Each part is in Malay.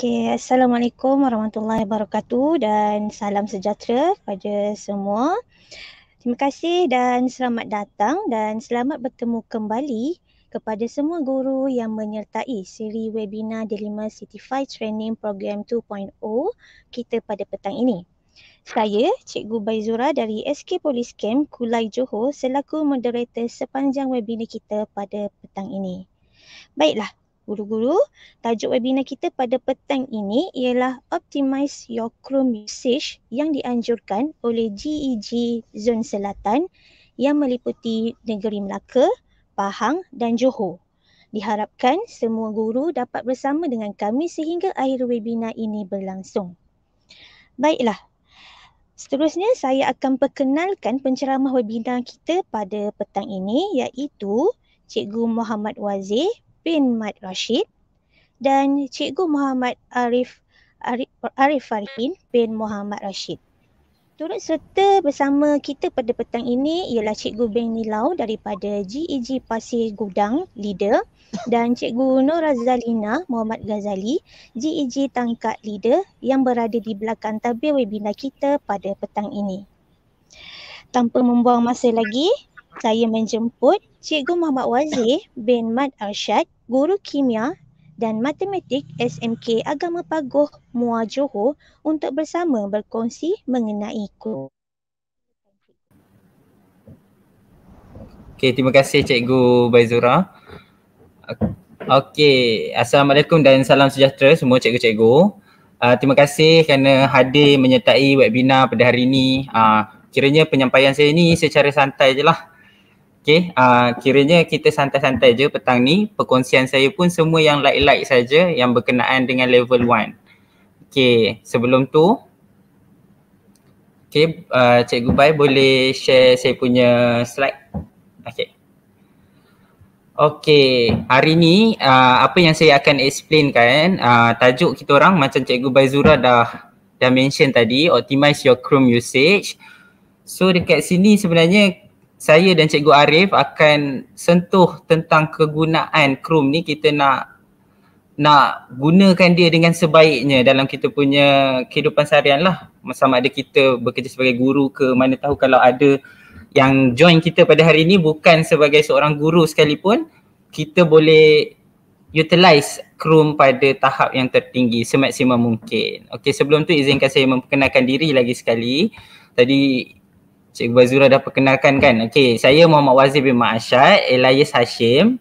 Okey, Assalamualaikum warahmatullahi wabarakatuh dan salam sejahtera kepada semua. Terima kasih dan selamat datang dan selamat bertemu kembali kepada semua guru yang menyertai siri webinar Delima Certified Training Program 2.0 kita pada petang ini. Saya, Cikgu Baizura dari SK Police Camp Kulai Johor selaku moderator sepanjang webinar kita pada petang ini. Baiklah, guru-guru. Tajuk webinar kita pada petang ini ialah Optimize Your Chrome Usage yang dianjurkan oleh GEG Zon Selatan yang meliputi negeri Melaka, Pahang dan Johor. Diharapkan semua guru dapat bersama dengan kami sehingga akhir webinar ini berlangsung. Baiklah, Seterusnya saya akan perkenalkan penceramah webinar kita pada petang ini iaitu Cikgu Muhammad Wazir, bin Mat Rashid dan Cikgu Muhammad Arif Arif Farhin bin Muhammad Rashid. Turut serta bersama kita pada petang ini ialah Cikgu Beng Nilau daripada GEG e Pasir Gudang Leader dan Cikgu Nur Razalina Muhammad Ghazali GEG Tangkat Leader yang berada di belakang tabir webinar kita pada petang ini. Tanpa membuang masa lagi, saya menjemput Cikgu Muhammad Wazir bin Mat Arshad, guru kimia dan matematik SMK Agama Pagoh Mua Johor untuk bersama berkongsi mengenai ku. Okay, terima kasih Cikgu Baizura. Okay, Assalamualaikum dan salam sejahtera semua cikgu-cikgu. Uh, terima kasih kerana hadir menyertai webinar pada hari ini. Uh, kiranya penyampaian saya ini secara santai je lah. Okay, uh, ah, kiranya kita santai-santai je petang ni. Perkongsian saya pun semua yang light-light saja yang berkenaan dengan level 1. Okay, sebelum tu. Okay, uh, ah, Cikgu Bai boleh share saya punya slide. Okay. Okay, hari ni uh, apa yang saya akan explain kan, uh, tajuk kita orang macam Cikgu Bai Zura dah dah mention tadi, optimize your Chrome usage. So dekat sini sebenarnya saya dan Cikgu Arif akan sentuh tentang kegunaan Chrome ni kita nak nak gunakan dia dengan sebaiknya dalam kita punya kehidupan seharian lah sama ada kita bekerja sebagai guru ke mana tahu kalau ada yang join kita pada hari ini bukan sebagai seorang guru sekalipun kita boleh utilize Chrome pada tahap yang tertinggi semaksimum mungkin. Okey sebelum tu izinkan saya memperkenalkan diri lagi sekali. Tadi Cikgu Bazura dah perkenalkan kan. Okey, saya Muhammad Wazir bin Ma'asyad, Elias Hashim.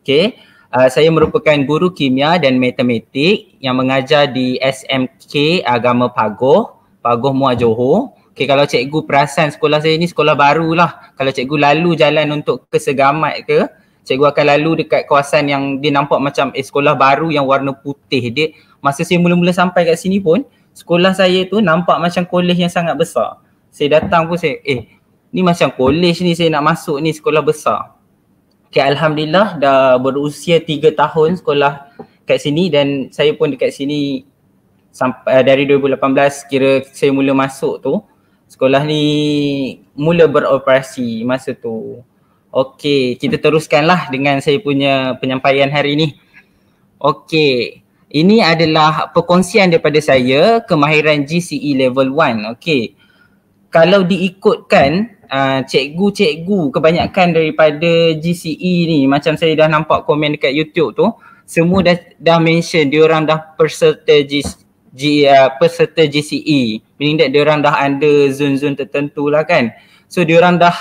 Okey, uh, saya merupakan guru kimia dan matematik yang mengajar di SMK Agama Pagoh, Pagoh Muar Johor. Okey, kalau cikgu perasan sekolah saya ni sekolah baru lah. Kalau cikgu lalu jalan untuk ke Segamat ke, cikgu akan lalu dekat kawasan yang dia nampak macam eh, sekolah baru yang warna putih dia. Masa saya mula-mula sampai kat sini pun, sekolah saya tu nampak macam kolej yang sangat besar saya datang pun saya eh ni macam college ni saya nak masuk ni sekolah besar. Okay Alhamdulillah dah berusia tiga tahun sekolah kat sini dan saya pun dekat sini sampai uh, dari 2018 kira saya mula masuk tu sekolah ni mula beroperasi masa tu. Okey, kita teruskanlah dengan saya punya penyampaian hari ini. Okey, ini adalah perkongsian daripada saya kemahiran GCE level 1. Okey, kalau diikutkan uh, ah, cikgu-cikgu kebanyakan daripada GCE ni macam saya dah nampak komen dekat YouTube tu semua dah dah mention dia orang dah peserta G, G uh, peserta GCE meaning dia orang dah ada zon-zon tertentu lah kan so dia orang dah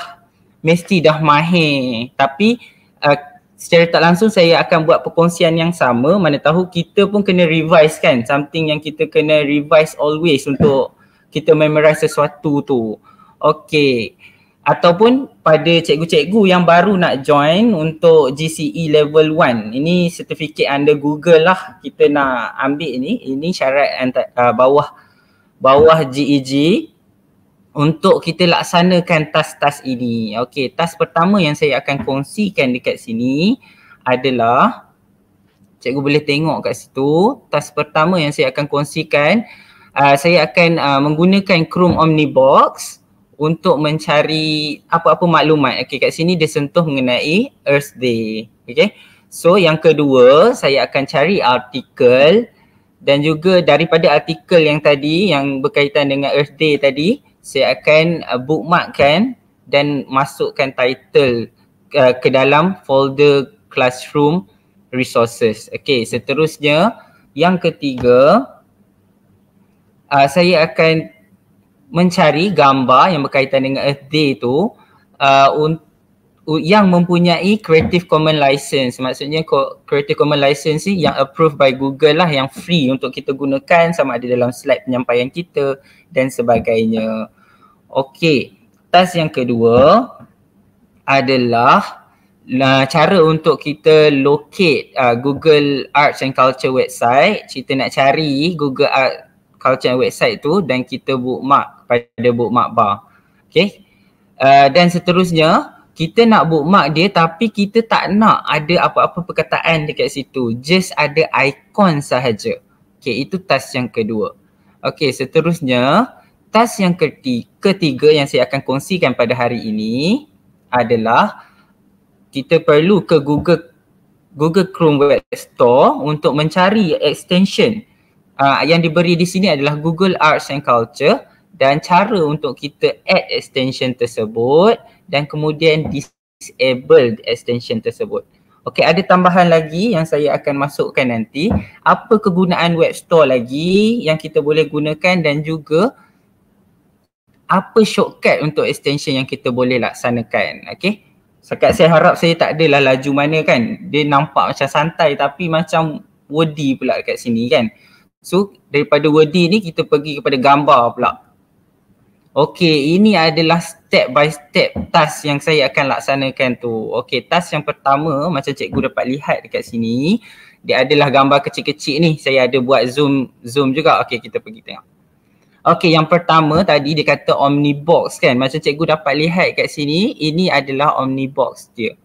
mesti dah mahir tapi uh, secara tak langsung saya akan buat perkongsian yang sama mana tahu kita pun kena revise kan something yang kita kena revise always untuk kita memorize sesuatu tu. Okay. Ataupun pada cikgu-cikgu yang baru nak join untuk GCE level 1. Ini sertifikat under Google lah kita nak ambil ni. Ini syarat antara, uh, bawah bawah GEG e untuk kita laksanakan task-task ini. Okay, task pertama yang saya akan kongsikan dekat sini adalah cikgu boleh tengok kat situ. Task pertama yang saya akan kongsikan adalah uh, saya akan uh, menggunakan Chrome Omnibox untuk mencari apa-apa maklumat. Okey kat sini dia sentuh mengenai Earth Day. Okey. So yang kedua, saya akan cari artikel dan juga daripada artikel yang tadi yang berkaitan dengan Earth Day tadi, saya akan uh, bookmarkkan dan masukkan title uh, ke dalam folder classroom resources. Okey, seterusnya yang ketiga, uh, saya akan mencari gambar yang berkaitan dengan Earth Day tu uh, yang mempunyai Creative Commons License. Maksudnya Creative Commons License ni yang approved by Google lah yang free untuk kita gunakan sama ada dalam slide penyampaian kita dan sebagainya. Okey, task yang kedua adalah uh, cara untuk kita locate uh, Google Arts and Culture website. Kita nak cari Google Arts culture and website tu dan kita bookmark pada bookmark bar. Okay. Uh, dan seterusnya, kita nak bookmark dia tapi kita tak nak ada apa-apa perkataan dekat situ. Just ada icon sahaja. Okay, itu task yang kedua. Okay, seterusnya, task yang ketiga, ketiga yang saya akan kongsikan pada hari ini adalah kita perlu ke Google Google Chrome Web Store untuk mencari extension uh, yang diberi di sini adalah Google Arts and Culture dan cara untuk kita add extension tersebut dan kemudian disable extension tersebut. Okey, ada tambahan lagi yang saya akan masukkan nanti. Apa kegunaan web store lagi yang kita boleh gunakan dan juga apa shortcut untuk extension yang kita boleh laksanakan. Okey. Sekat saya harap saya tak adalah laju mana kan. Dia nampak macam santai tapi macam wordy pula dekat sini kan. So daripada wordy ni kita pergi kepada gambar pula. Okay ini adalah step by step task yang saya akan laksanakan tu. Okay task yang pertama macam cikgu dapat lihat dekat sini dia adalah gambar kecil-kecil ni. Saya ada buat zoom zoom juga. Okay kita pergi tengok. Okay yang pertama tadi dia kata omnibox kan. Macam cikgu dapat lihat kat sini ini adalah omnibox dia.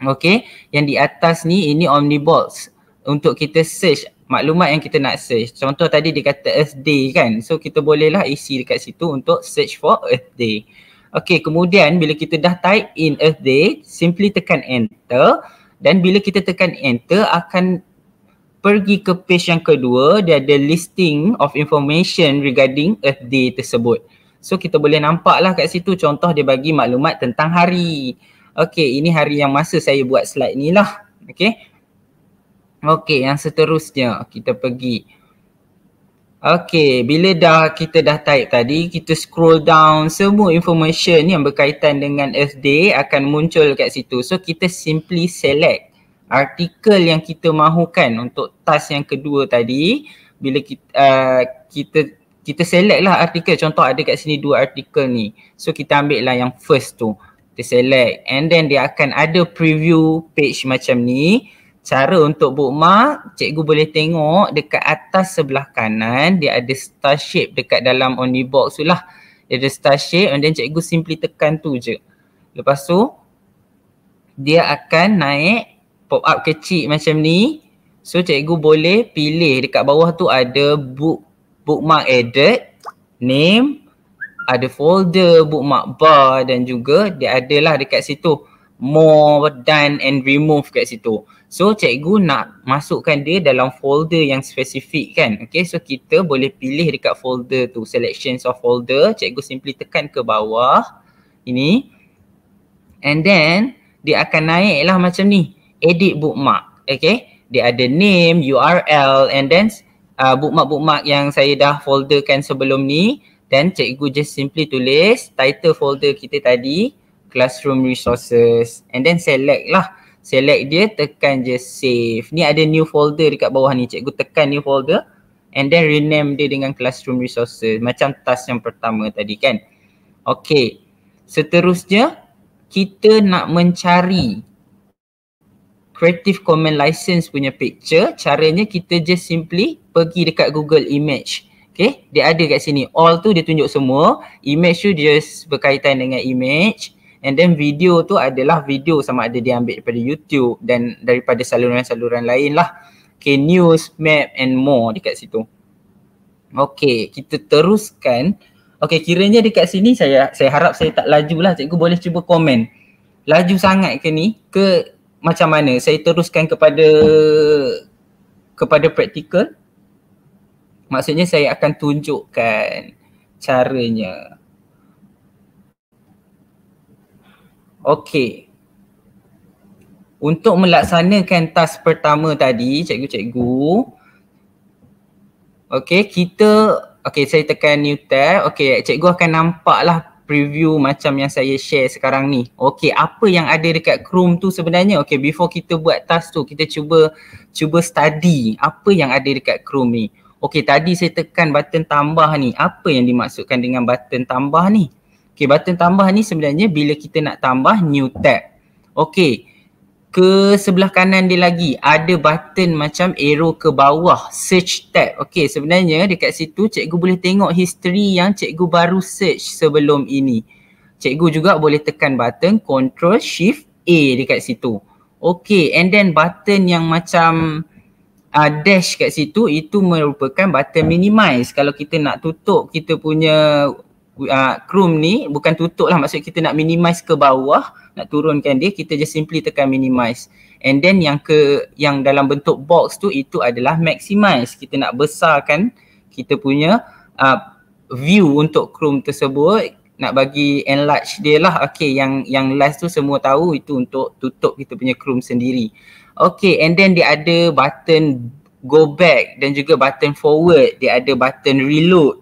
Okay yang di atas ni ini omnibox untuk kita search maklumat yang kita nak search. Contoh tadi dia kata Earth Day kan. So kita bolehlah isi dekat situ untuk search for Earth Day. Okay kemudian bila kita dah type in Earth Day, simply tekan enter dan bila kita tekan enter akan pergi ke page yang kedua dia ada listing of information regarding Earth Day tersebut. So kita boleh nampak lah kat situ contoh dia bagi maklumat tentang hari. Okay ini hari yang masa saya buat slide ni lah. Okay Okey, yang seterusnya kita pergi. Okey, bila dah kita dah type tadi, kita scroll down semua information yang berkaitan dengan SD akan muncul kat situ. So kita simply select artikel yang kita mahukan untuk task yang kedua tadi. Bila kita uh, kita kita select lah artikel. Contoh ada kat sini dua artikel ni. So kita ambil lah yang first tu. Kita select and then dia akan ada preview page macam ni cara untuk bookmark cikgu boleh tengok dekat atas sebelah kanan dia ada star shape dekat dalam onibox tu lah dia ada star shape and then cikgu simply tekan tu je lepas tu dia akan naik pop up kecil macam ni so cikgu boleh pilih dekat bawah tu ada book bookmark added name ada folder bookmark bar dan juga dia adalah dekat situ more done and remove kat situ So cikgu nak masukkan dia dalam folder yang spesifik kan. Okay so kita boleh pilih dekat folder tu. Selections of folder. Cikgu simply tekan ke bawah. Ini. And then dia akan naik lah macam ni. Edit bookmark. Okay. Dia ada name, URL and then uh, bookmark-bookmark yang saya dah folderkan sebelum ni. Then cikgu just simply tulis title folder kita tadi. Classroom resources. And then select lah select dia tekan je save ni ada new folder dekat bawah ni cikgu tekan new folder and then rename dia dengan classroom resources macam task yang pertama tadi kan okey seterusnya kita nak mencari creative Commons license punya picture caranya kita just simply pergi dekat google image okay? dia ada kat sini all tu dia tunjuk semua image tu just berkaitan dengan image And then video tu adalah video sama ada dia ambil daripada YouTube dan daripada saluran-saluran lain lah. Okay, news, map and more dekat situ. Okay, kita teruskan. Okay, kiranya dekat sini saya saya harap saya tak laju lah. Cikgu boleh cuba komen. Laju sangat ke ni? Ke macam mana? Saya teruskan kepada kepada praktikal. Maksudnya saya akan tunjukkan caranya. Okey. Untuk melaksanakan tas pertama tadi, cikgu-cikgu. Okey, kita okey saya tekan new tab. Okey, cikgu akan nampaklah preview macam yang saya share sekarang ni. Okey, apa yang ada dekat Chrome tu sebenarnya? Okey, before kita buat task tu, kita cuba cuba study apa yang ada dekat Chrome ni. Okey, tadi saya tekan button tambah ni. Apa yang dimaksudkan dengan button tambah ni? Okay, button tambah ni sebenarnya bila kita nak tambah new tab. Okay, ke sebelah kanan dia lagi ada button macam arrow ke bawah search tab. Okay, sebenarnya dekat situ cikgu boleh tengok history yang cikgu baru search sebelum ini. Cikgu juga boleh tekan button control shift A dekat situ. Okay, and then button yang macam uh, dash kat situ itu merupakan button minimize. Kalau kita nak tutup kita punya Ah, chrome ni bukan tutup lah maksud kita nak minimize ke bawah nak turunkan dia kita just simply tekan minimize and then yang ke yang dalam bentuk box tu itu adalah maximize kita nak besarkan kita punya uh, view untuk Chrome tersebut nak bagi enlarge dia lah okay yang yang last tu semua tahu itu untuk tutup kita punya Chrome sendiri okay and then dia ada button go back dan juga button forward dia ada button reload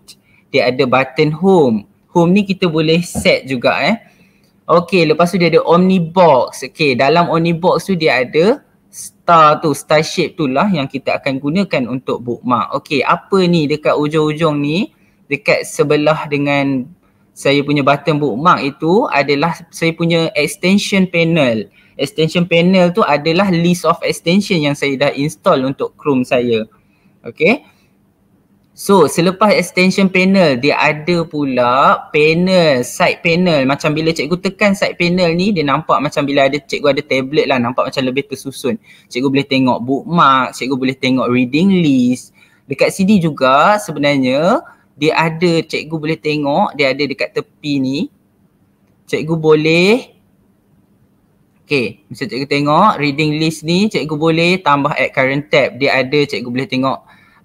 dia ada button home. Home ni kita boleh set juga eh. Okay lepas tu dia ada Omnibox. Okay dalam Omnibox tu dia ada star tu, star shape tu lah yang kita akan gunakan untuk bookmark. Okay apa ni dekat ujung-ujung ni dekat sebelah dengan saya punya button bookmark itu adalah saya punya extension panel. Extension panel tu adalah list of extension yang saya dah install untuk Chrome saya. Okay. So selepas extension panel dia ada pula panel, side panel macam bila cikgu tekan side panel ni dia nampak macam bila ada cikgu ada tablet lah nampak macam lebih tersusun. Cikgu boleh tengok bookmark, cikgu boleh tengok reading list. Dekat sini juga sebenarnya dia ada cikgu boleh tengok dia ada dekat tepi ni. Cikgu boleh Okay, macam cikgu tengok reading list ni cikgu boleh tambah add current tab. Dia ada cikgu boleh tengok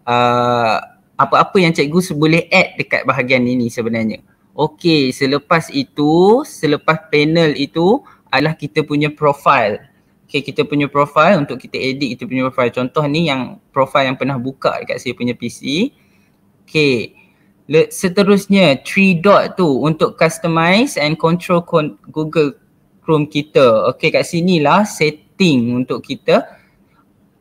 uh, apa-apa yang cikgu boleh add dekat bahagian ini sebenarnya. Okey, selepas itu, selepas panel itu adalah kita punya profile. Okey, kita punya profile untuk kita edit kita punya profile. Contoh ni yang profile yang pernah buka dekat saya punya PC. Okey. Seterusnya, three dot tu untuk customize and control con- Google Chrome kita. Okey, kat sinilah setting untuk kita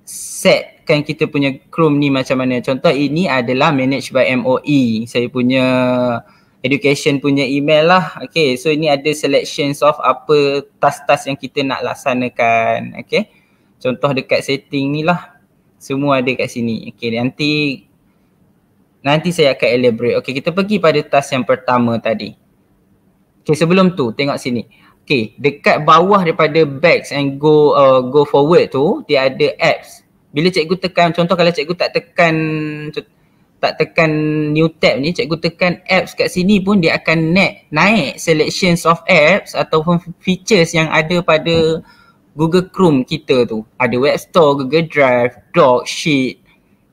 Set kan kita punya Chrome ni macam mana. Contoh ini adalah managed by MOE. Saya punya education punya email lah. Okay so ini ada selections of apa task-task yang kita nak laksanakan. Okay contoh dekat setting ni lah. Semua ada kat sini. Okay nanti nanti saya akan elaborate. Okay kita pergi pada task yang pertama tadi. Okay sebelum tu tengok sini. Okay, dekat bawah daripada bags and go uh, go forward tu, dia ada apps. Bila cikgu tekan, contoh kalau cikgu tak tekan tak tekan new tab ni, cikgu tekan apps kat sini pun dia akan naik, naik selections of apps ataupun features yang ada pada Google Chrome kita tu. Ada web store, Google Drive, Doc, Sheet,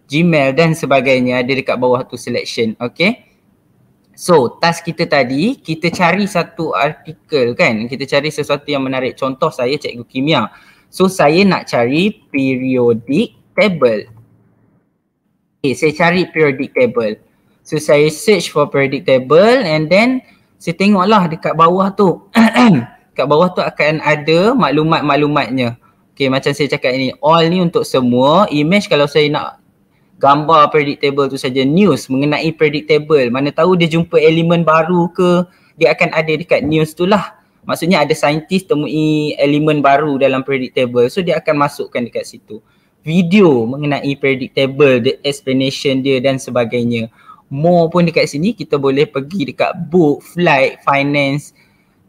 Gmail dan sebagainya ada dekat bawah tu selection. Okay. So task kita tadi kita cari satu artikel kan kita cari sesuatu yang menarik contoh saya cikgu kimia So saya nak cari periodic table Okay eh, saya cari periodic table So saya search for periodic table and then saya tengoklah dekat bawah tu Dekat bawah tu akan ada maklumat-maklumatnya Okay macam saya cakap ini all ni untuk semua image kalau saya nak gambar predictable tu saja news mengenai predictable mana tahu dia jumpa elemen baru ke dia akan ada dekat news tu lah maksudnya ada saintis temui elemen baru dalam predictable so dia akan masukkan dekat situ video mengenai predictable the explanation dia dan sebagainya more pun dekat sini kita boleh pergi dekat book flight finance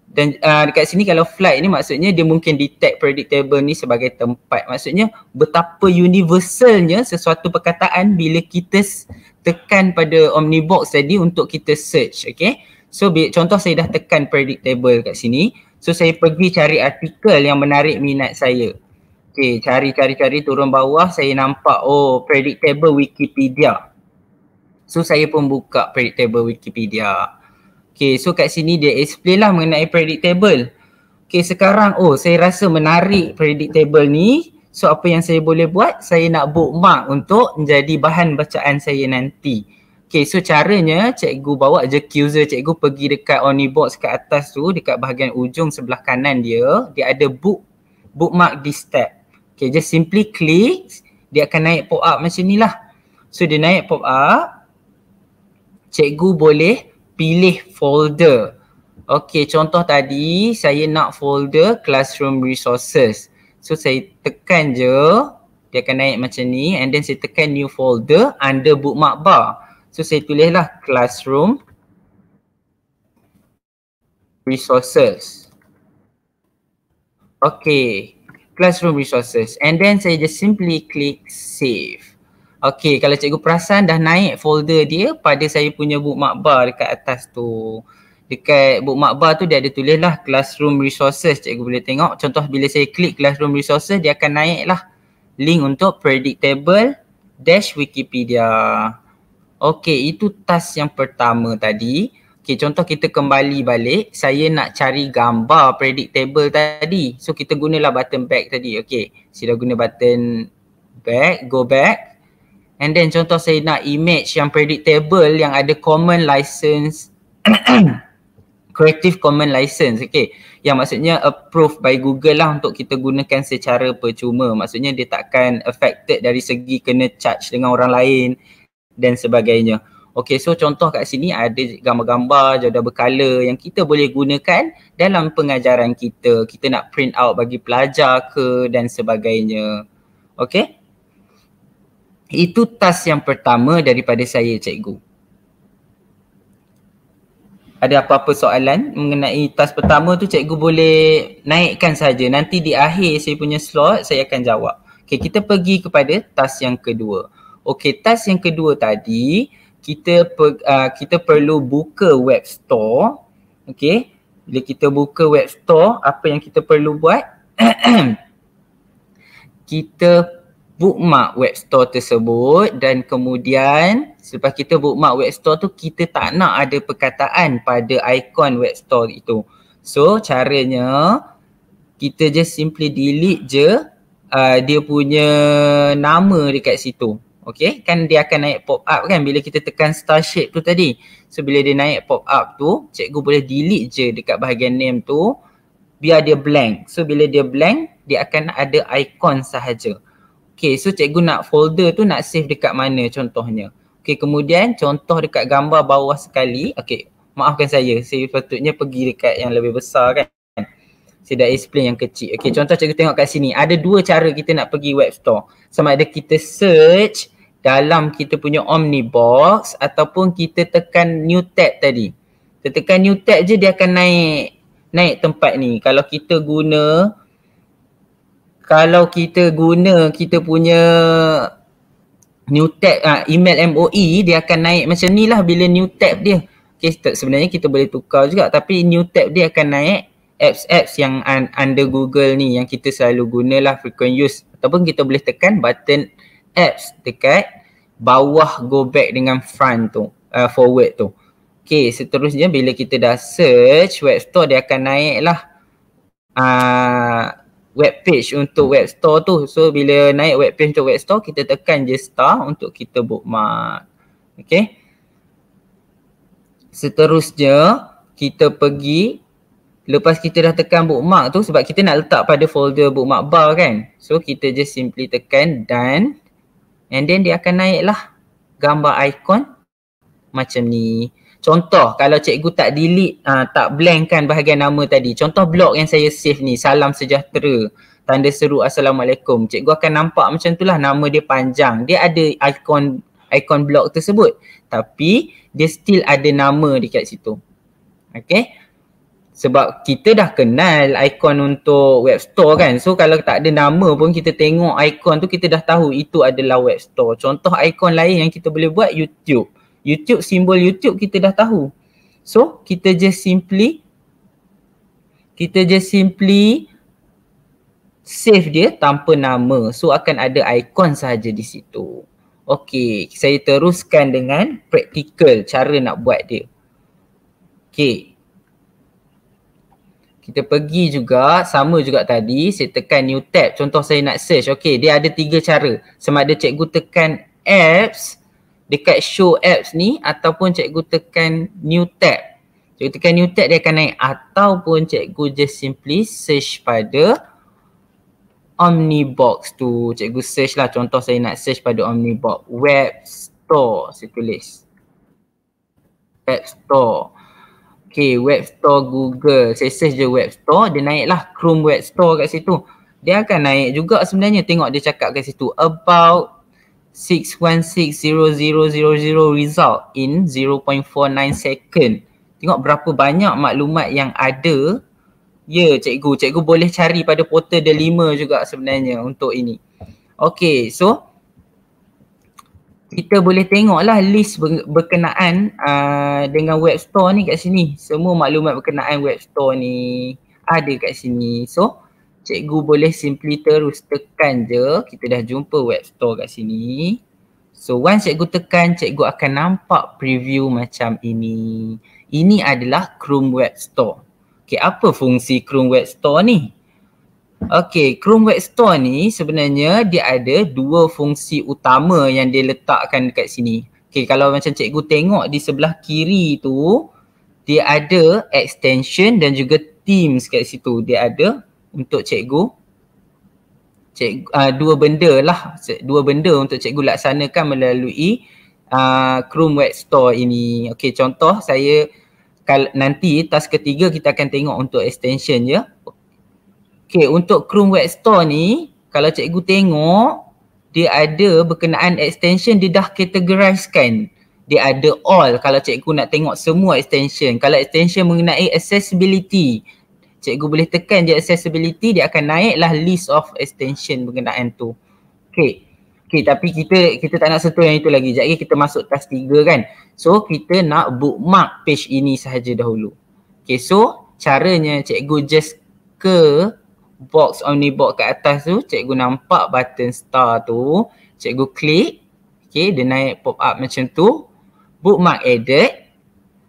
dan uh, dekat sini kalau flight ni maksudnya dia mungkin detect predictable ni sebagai tempat maksudnya betapa universalnya sesuatu perkataan bila kita tekan pada omnibox tadi untuk kita search okay so bi- contoh saya dah tekan predictable kat sini so saya pergi cari artikel yang menarik minat saya okay cari cari cari turun bawah saya nampak oh predictable wikipedia so saya pun buka predictable wikipedia Okay so kat sini dia explain lah mengenai predictable. Okay sekarang oh saya rasa menarik predictable ni. So apa yang saya boleh buat? Saya nak bookmark untuk menjadi bahan bacaan saya nanti. Okay so caranya cikgu bawa je user cikgu pergi dekat Onibox kat atas tu dekat bahagian ujung sebelah kanan dia. Dia ada book bookmark di step. Okay just simply click dia akan naik pop up macam ni lah. So dia naik pop up. Cikgu boleh pilih folder. Okey, contoh tadi saya nak folder classroom resources. So saya tekan je, dia akan naik macam ni and then saya tekan new folder under bookmark bar. So saya tulislah classroom resources. Okey, classroom resources and then saya just simply click save. Okey, kalau cikgu perasan dah naik folder dia pada saya punya bookmark makbar dekat atas tu. Dekat bookmark makbar tu dia ada tulis lah classroom resources cikgu boleh tengok. Contoh bila saya klik classroom resources dia akan naik lah link untuk predictable dash wikipedia. Okey, itu task yang pertama tadi. Okey, contoh kita kembali balik saya nak cari gambar predictable tadi. So kita gunalah button back tadi. Okay sila guna button back, go back. And then contoh saya nak image yang predictable yang ada common license Creative Common License okay yang maksudnya approved by Google lah untuk kita gunakan secara percuma maksudnya dia takkan affected dari segi kena charge dengan orang lain dan sebagainya okay so contoh kat sini ada gambar-gambar jadah berkala yang kita boleh gunakan dalam pengajaran kita kita nak print out bagi pelajar ke dan sebagainya okay itu task yang pertama daripada saya cikgu. Ada apa-apa soalan mengenai task pertama tu cikgu boleh naikkan saja. Nanti di akhir saya punya slot saya akan jawab. Okey, kita pergi kepada task yang kedua. Okey, task yang kedua tadi kita per, uh, kita perlu buka web store. Okey. Bila kita buka web store, apa yang kita perlu buat? kita bookmark web store tersebut dan kemudian selepas kita bookmark web store tu kita tak nak ada perkataan pada ikon web store itu. So caranya kita just simply delete je uh, dia punya nama dekat situ. Okay kan dia akan naik pop up kan bila kita tekan star shape tu tadi. So bila dia naik pop up tu cikgu boleh delete je dekat bahagian name tu biar dia blank. So bila dia blank dia akan ada ikon sahaja. Okay, so cikgu nak folder tu nak save dekat mana contohnya. Okay, kemudian contoh dekat gambar bawah sekali. Okay, maafkan saya. Saya patutnya pergi dekat yang lebih besar kan. Saya dah explain yang kecil. Okay, contoh cikgu tengok kat sini. Ada dua cara kita nak pergi web store. Sama ada kita search dalam kita punya Omnibox ataupun kita tekan new tab tadi. Kita tekan new tab je dia akan naik naik tempat ni. Kalau kita guna kalau kita guna kita punya new tab uh, ah, email MOE dia akan naik macam ni lah bila new tab dia okay, sebenarnya kita boleh tukar juga tapi new tab dia akan naik apps-apps yang un- under Google ni yang kita selalu guna lah frequent use ataupun kita boleh tekan button apps dekat bawah go back dengan front tu uh, forward tu Okay seterusnya bila kita dah search web store dia akan naik lah uh, web page untuk web store tu. So bila naik web page untuk web store, kita tekan je star untuk kita bookmark. Okay. Seterusnya, kita pergi lepas kita dah tekan bookmark tu sebab kita nak letak pada folder bookmark bar kan. So kita just simply tekan done and then dia akan naik lah gambar icon macam ni. Contoh kalau cikgu tak delete uh, tak blankkan bahagian nama tadi. Contoh blog yang saya save ni salam sejahtera tanda seru assalamualaikum. Cikgu akan nampak macam tu lah nama dia panjang. Dia ada ikon ikon blog tersebut. Tapi dia still ada nama dekat situ. Okay. Sebab kita dah kenal ikon untuk web store kan. So kalau tak ada nama pun kita tengok ikon tu kita dah tahu itu adalah web store. Contoh ikon lain yang kita boleh buat YouTube. YouTube simbol YouTube kita dah tahu. So kita just simply kita just simply save dia tanpa nama. So akan ada icon saja di situ. Okay, saya teruskan dengan practical cara nak buat dia. Okay, Kita pergi juga sama juga tadi saya tekan new tab contoh saya nak search. okay dia ada tiga cara. Sama ada cikgu tekan apps dekat show apps ni ataupun cikgu tekan new tab. Cikgu tekan new tab dia akan naik ataupun cikgu just simply search pada Omnibox tu. Cikgu search lah contoh saya nak search pada Omnibox web store saya tulis. Web store. Okay, web store Google. Saya search je web store, dia naik lah Chrome web store kat situ. Dia akan naik juga sebenarnya tengok dia cakap kat situ about 616000 result in 0.49 second. Tengok berapa banyak maklumat yang ada. Ya, cikgu. Cikgu boleh cari pada portal D5 juga sebenarnya untuk ini. Okay, so kita boleh tengoklah list berkenaan uh, dengan web store ni kat sini. Semua maklumat berkenaan web store ni ada kat sini. So, cikgu boleh simply terus tekan je kita dah jumpa web store kat sini so once cikgu tekan cikgu akan nampak preview macam ini ini adalah Chrome web store okey apa fungsi Chrome web store ni okey Chrome web store ni sebenarnya dia ada dua fungsi utama yang dia letakkan dekat sini okey kalau macam cikgu tengok di sebelah kiri tu dia ada extension dan juga teams kat situ dia ada untuk cikgu cikgu uh, ah, dua benda lah dua benda untuk cikgu laksanakan melalui uh, ah, Chrome Web Store ini. Okey contoh saya kal- nanti task ketiga kita akan tengok untuk extension ya. Okey untuk Chrome Web Store ni kalau cikgu tengok dia ada berkenaan extension dia dah categorizekan dia ada all kalau cikgu nak tengok semua extension kalau extension mengenai accessibility cikgu boleh tekan je accessibility dia akan naiklah list of extension berkenaan tu. Okay. Okay tapi kita kita tak nak sentuh yang itu lagi. Sekejap lagi kita masuk task tiga kan. So kita nak bookmark page ini sahaja dahulu. Okay so caranya cikgu just ke box omnibox kat atas tu cikgu nampak button star tu cikgu klik okay dia naik pop up macam tu bookmark added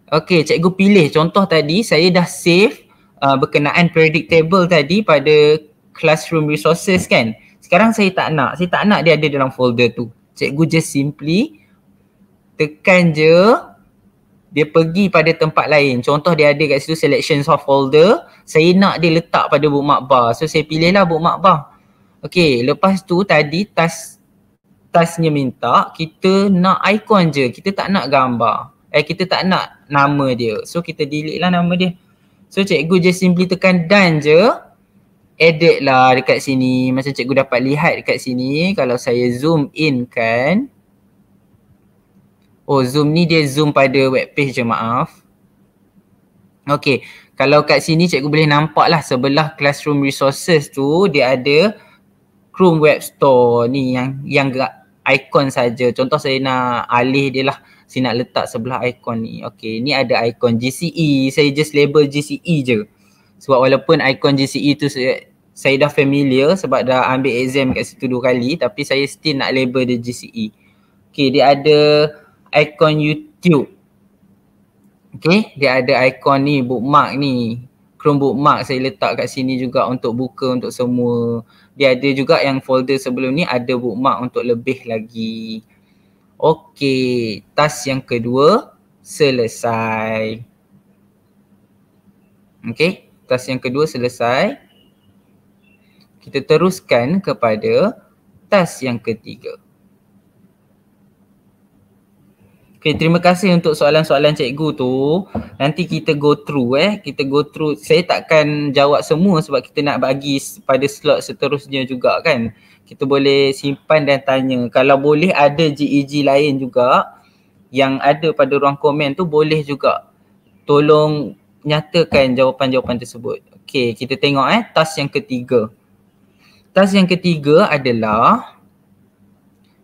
okay cikgu pilih contoh tadi saya dah save uh, berkenaan predictable tadi pada classroom resources kan sekarang saya tak nak saya tak nak dia ada dalam folder tu cikgu just simply tekan je dia pergi pada tempat lain contoh dia ada kat situ selection of folder saya nak dia letak pada bookmark bar so saya pilih lah bookmark bar okey lepas tu tadi task tasknya minta kita nak icon je kita tak nak gambar eh kita tak nak nama dia so kita delete lah nama dia So cikgu just simply tekan done je edit lah dekat sini. Macam cikgu dapat lihat dekat sini kalau saya zoom in kan. Oh zoom ni dia zoom pada web page je maaf. Okay kalau kat sini cikgu boleh nampak lah sebelah classroom resources tu dia ada Chrome Web Store ni yang yang ikon saja. Contoh saya nak alih dia lah. Saya nak letak sebelah ikon ni. Okay, ni ada ikon GCE. Saya just label GCE je. Sebab walaupun ikon GCE tu saya, saya dah familiar sebab dah ambil exam kat situ dua kali tapi saya still nak label dia GCE. Okay, dia ada ikon YouTube. Okay, dia ada ikon ni, bookmark ni. Chrome bookmark saya letak kat sini juga untuk buka untuk semua dia ada juga yang folder sebelum ni ada bookmark untuk lebih lagi. Okey, task yang kedua selesai. Okey, task yang kedua selesai. Kita teruskan kepada task yang ketiga. Okay, terima kasih untuk soalan-soalan cikgu tu. Nanti kita go through eh. Kita go through. Saya takkan jawab semua sebab kita nak bagi pada slot seterusnya juga kan. Kita boleh simpan dan tanya. Kalau boleh ada GEG e lain juga yang ada pada ruang komen tu boleh juga. Tolong nyatakan jawapan-jawapan tersebut. Okay, kita tengok eh. Task yang ketiga. Task yang ketiga adalah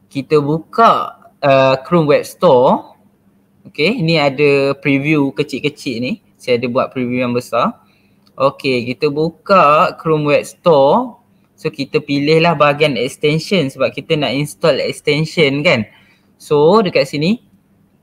kita buka Uh, Chrome Web Store. Okay, ni ada preview kecil-kecil ni. Saya ada buat preview yang besar. Okay, kita buka Chrome Web Store. So, kita pilihlah bahagian extension sebab kita nak install extension kan. So, dekat sini,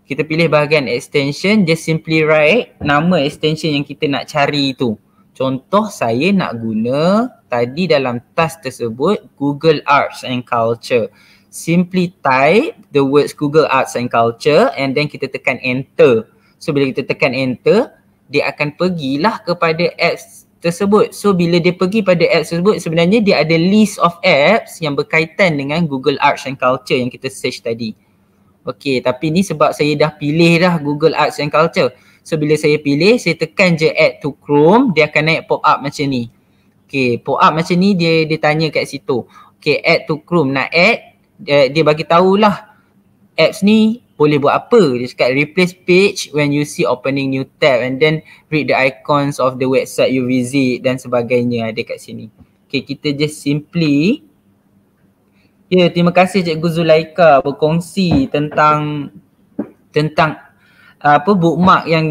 kita pilih bahagian extension. Just simply write nama extension yang kita nak cari tu. Contoh, saya nak guna tadi dalam task tersebut, Google Arts and Culture simply type the words Google Arts and Culture and then kita tekan enter. So bila kita tekan enter, dia akan pergilah kepada apps tersebut. So bila dia pergi pada apps tersebut, sebenarnya dia ada list of apps yang berkaitan dengan Google Arts and Culture yang kita search tadi. Okay, tapi ni sebab saya dah pilih dah Google Arts and Culture. So bila saya pilih, saya tekan je add to Chrome, dia akan naik pop up macam ni. Okay, pop up macam ni dia, dia tanya kat situ. Okay, add to Chrome. Nak add, dia, dia bagi tahulah apps ni boleh buat apa. Dia cakap replace page when you see opening new tab and then read the icons of the website you visit dan sebagainya ada kat sini. Okay, kita just simply Ya, yeah, terima kasih Cikgu Zulaika berkongsi tentang tentang apa bookmark yang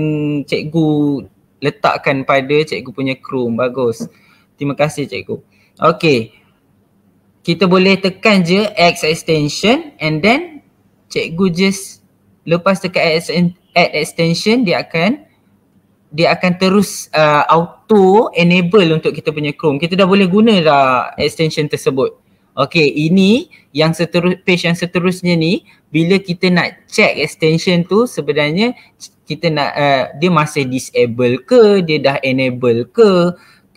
cikgu letakkan pada cikgu punya Chrome. Bagus. Terima kasih cikgu. Okay kita boleh tekan je X extension and then cikgu just lepas tekan X add extension dia akan dia akan terus uh, auto enable untuk kita punya Chrome. Kita dah boleh guna dah extension tersebut. Okay ini yang seterus page yang seterusnya ni bila kita nak check extension tu sebenarnya kita nak uh, dia masih disable ke dia dah enable ke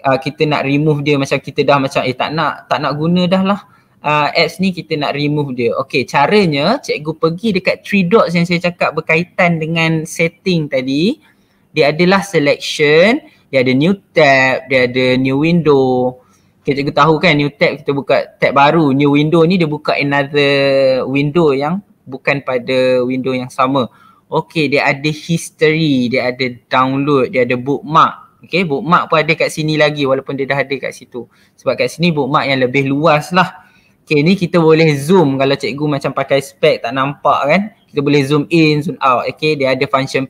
uh, kita nak remove dia macam kita dah macam eh tak nak tak nak guna dah lah uh, apps ni kita nak remove dia. Okey, caranya cikgu pergi dekat three dots yang saya cakap berkaitan dengan setting tadi dia adalah selection, dia ada new tab, dia ada new window. Okay, cikgu tahu kan new tab kita buka tab baru. New window ni dia buka another window yang bukan pada window yang sama. Okay, dia ada history, dia ada download, dia ada bookmark. Okay, bookmark pun ada kat sini lagi walaupun dia dah ada kat situ. Sebab kat sini bookmark yang lebih luas lah. Okay, ni kita boleh zoom kalau cikgu macam pakai spek tak nampak kan. Kita boleh zoom in, zoom out. Okay, dia ada function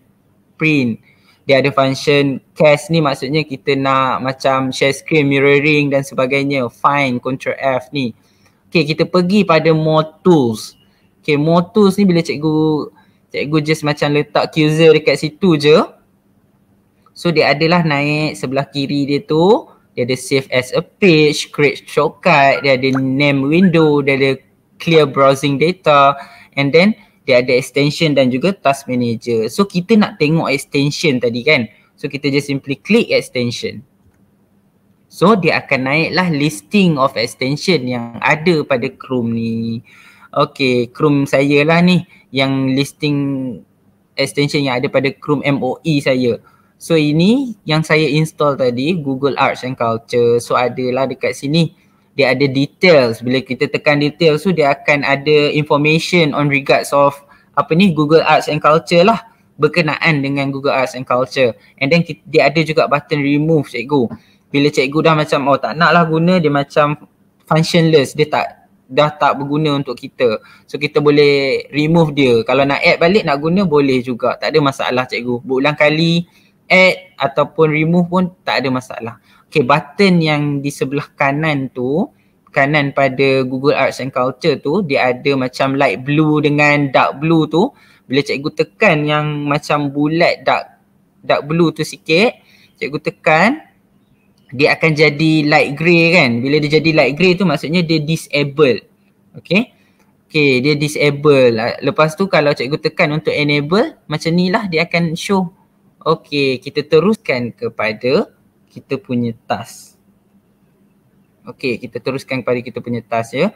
print. Dia ada function cast ni maksudnya kita nak macam share screen, mirroring dan sebagainya. Find, control F ni. Okay, kita pergi pada more tools. Okay, more tools ni bila cikgu cikgu just macam letak user dekat situ je. So dia adalah naik sebelah kiri dia tu Dia ada save as a page, create shortcut, dia ada name window, dia ada clear browsing data And then dia ada extension dan juga task manager So kita nak tengok extension tadi kan So kita just simply click extension So dia akan naiklah listing of extension yang ada pada Chrome ni Okay Chrome saya lah ni yang listing extension yang ada pada Chrome MOE saya So ini yang saya install tadi Google Arts and Culture. So adalah dekat sini dia ada details. Bila kita tekan details tu dia akan ada information on regards of apa ni Google Arts and Culture lah berkenaan dengan Google Arts and Culture. And then kita, dia ada juga button remove cikgu. Bila cikgu dah macam oh tak nak lah guna dia macam functionless. Dia tak dah tak berguna untuk kita. So kita boleh remove dia. Kalau nak add balik nak guna boleh juga. Tak ada masalah cikgu. Berulang kali add ataupun remove pun tak ada masalah. Okay button yang di sebelah kanan tu kanan pada Google Arts and Culture tu dia ada macam light blue dengan dark blue tu bila cikgu tekan yang macam bulat dark dark blue tu sikit cikgu tekan dia akan jadi light grey kan bila dia jadi light grey tu maksudnya dia disable okay Okay, dia disable. Lepas tu kalau cikgu tekan untuk enable, macam ni lah dia akan show Okey, kita teruskan kepada kita punya task. Okey, kita teruskan kepada kita punya task ya.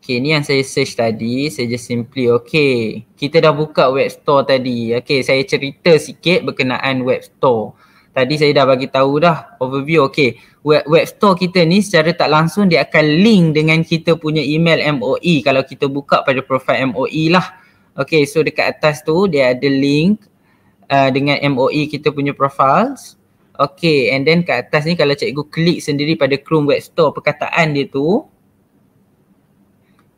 Okey, ni yang saya search tadi, saya just simply okey. Kita dah buka web store tadi. Okey, saya cerita sikit berkenaan web store tadi saya dah bagi tahu dah overview okey web, web store kita ni secara tak langsung dia akan link dengan kita punya email MOE kalau kita buka pada profile MOE lah okey so dekat atas tu dia ada link uh, dengan MOE kita punya profiles okey and then kat atas ni kalau cikgu klik sendiri pada Chrome web store perkataan dia tu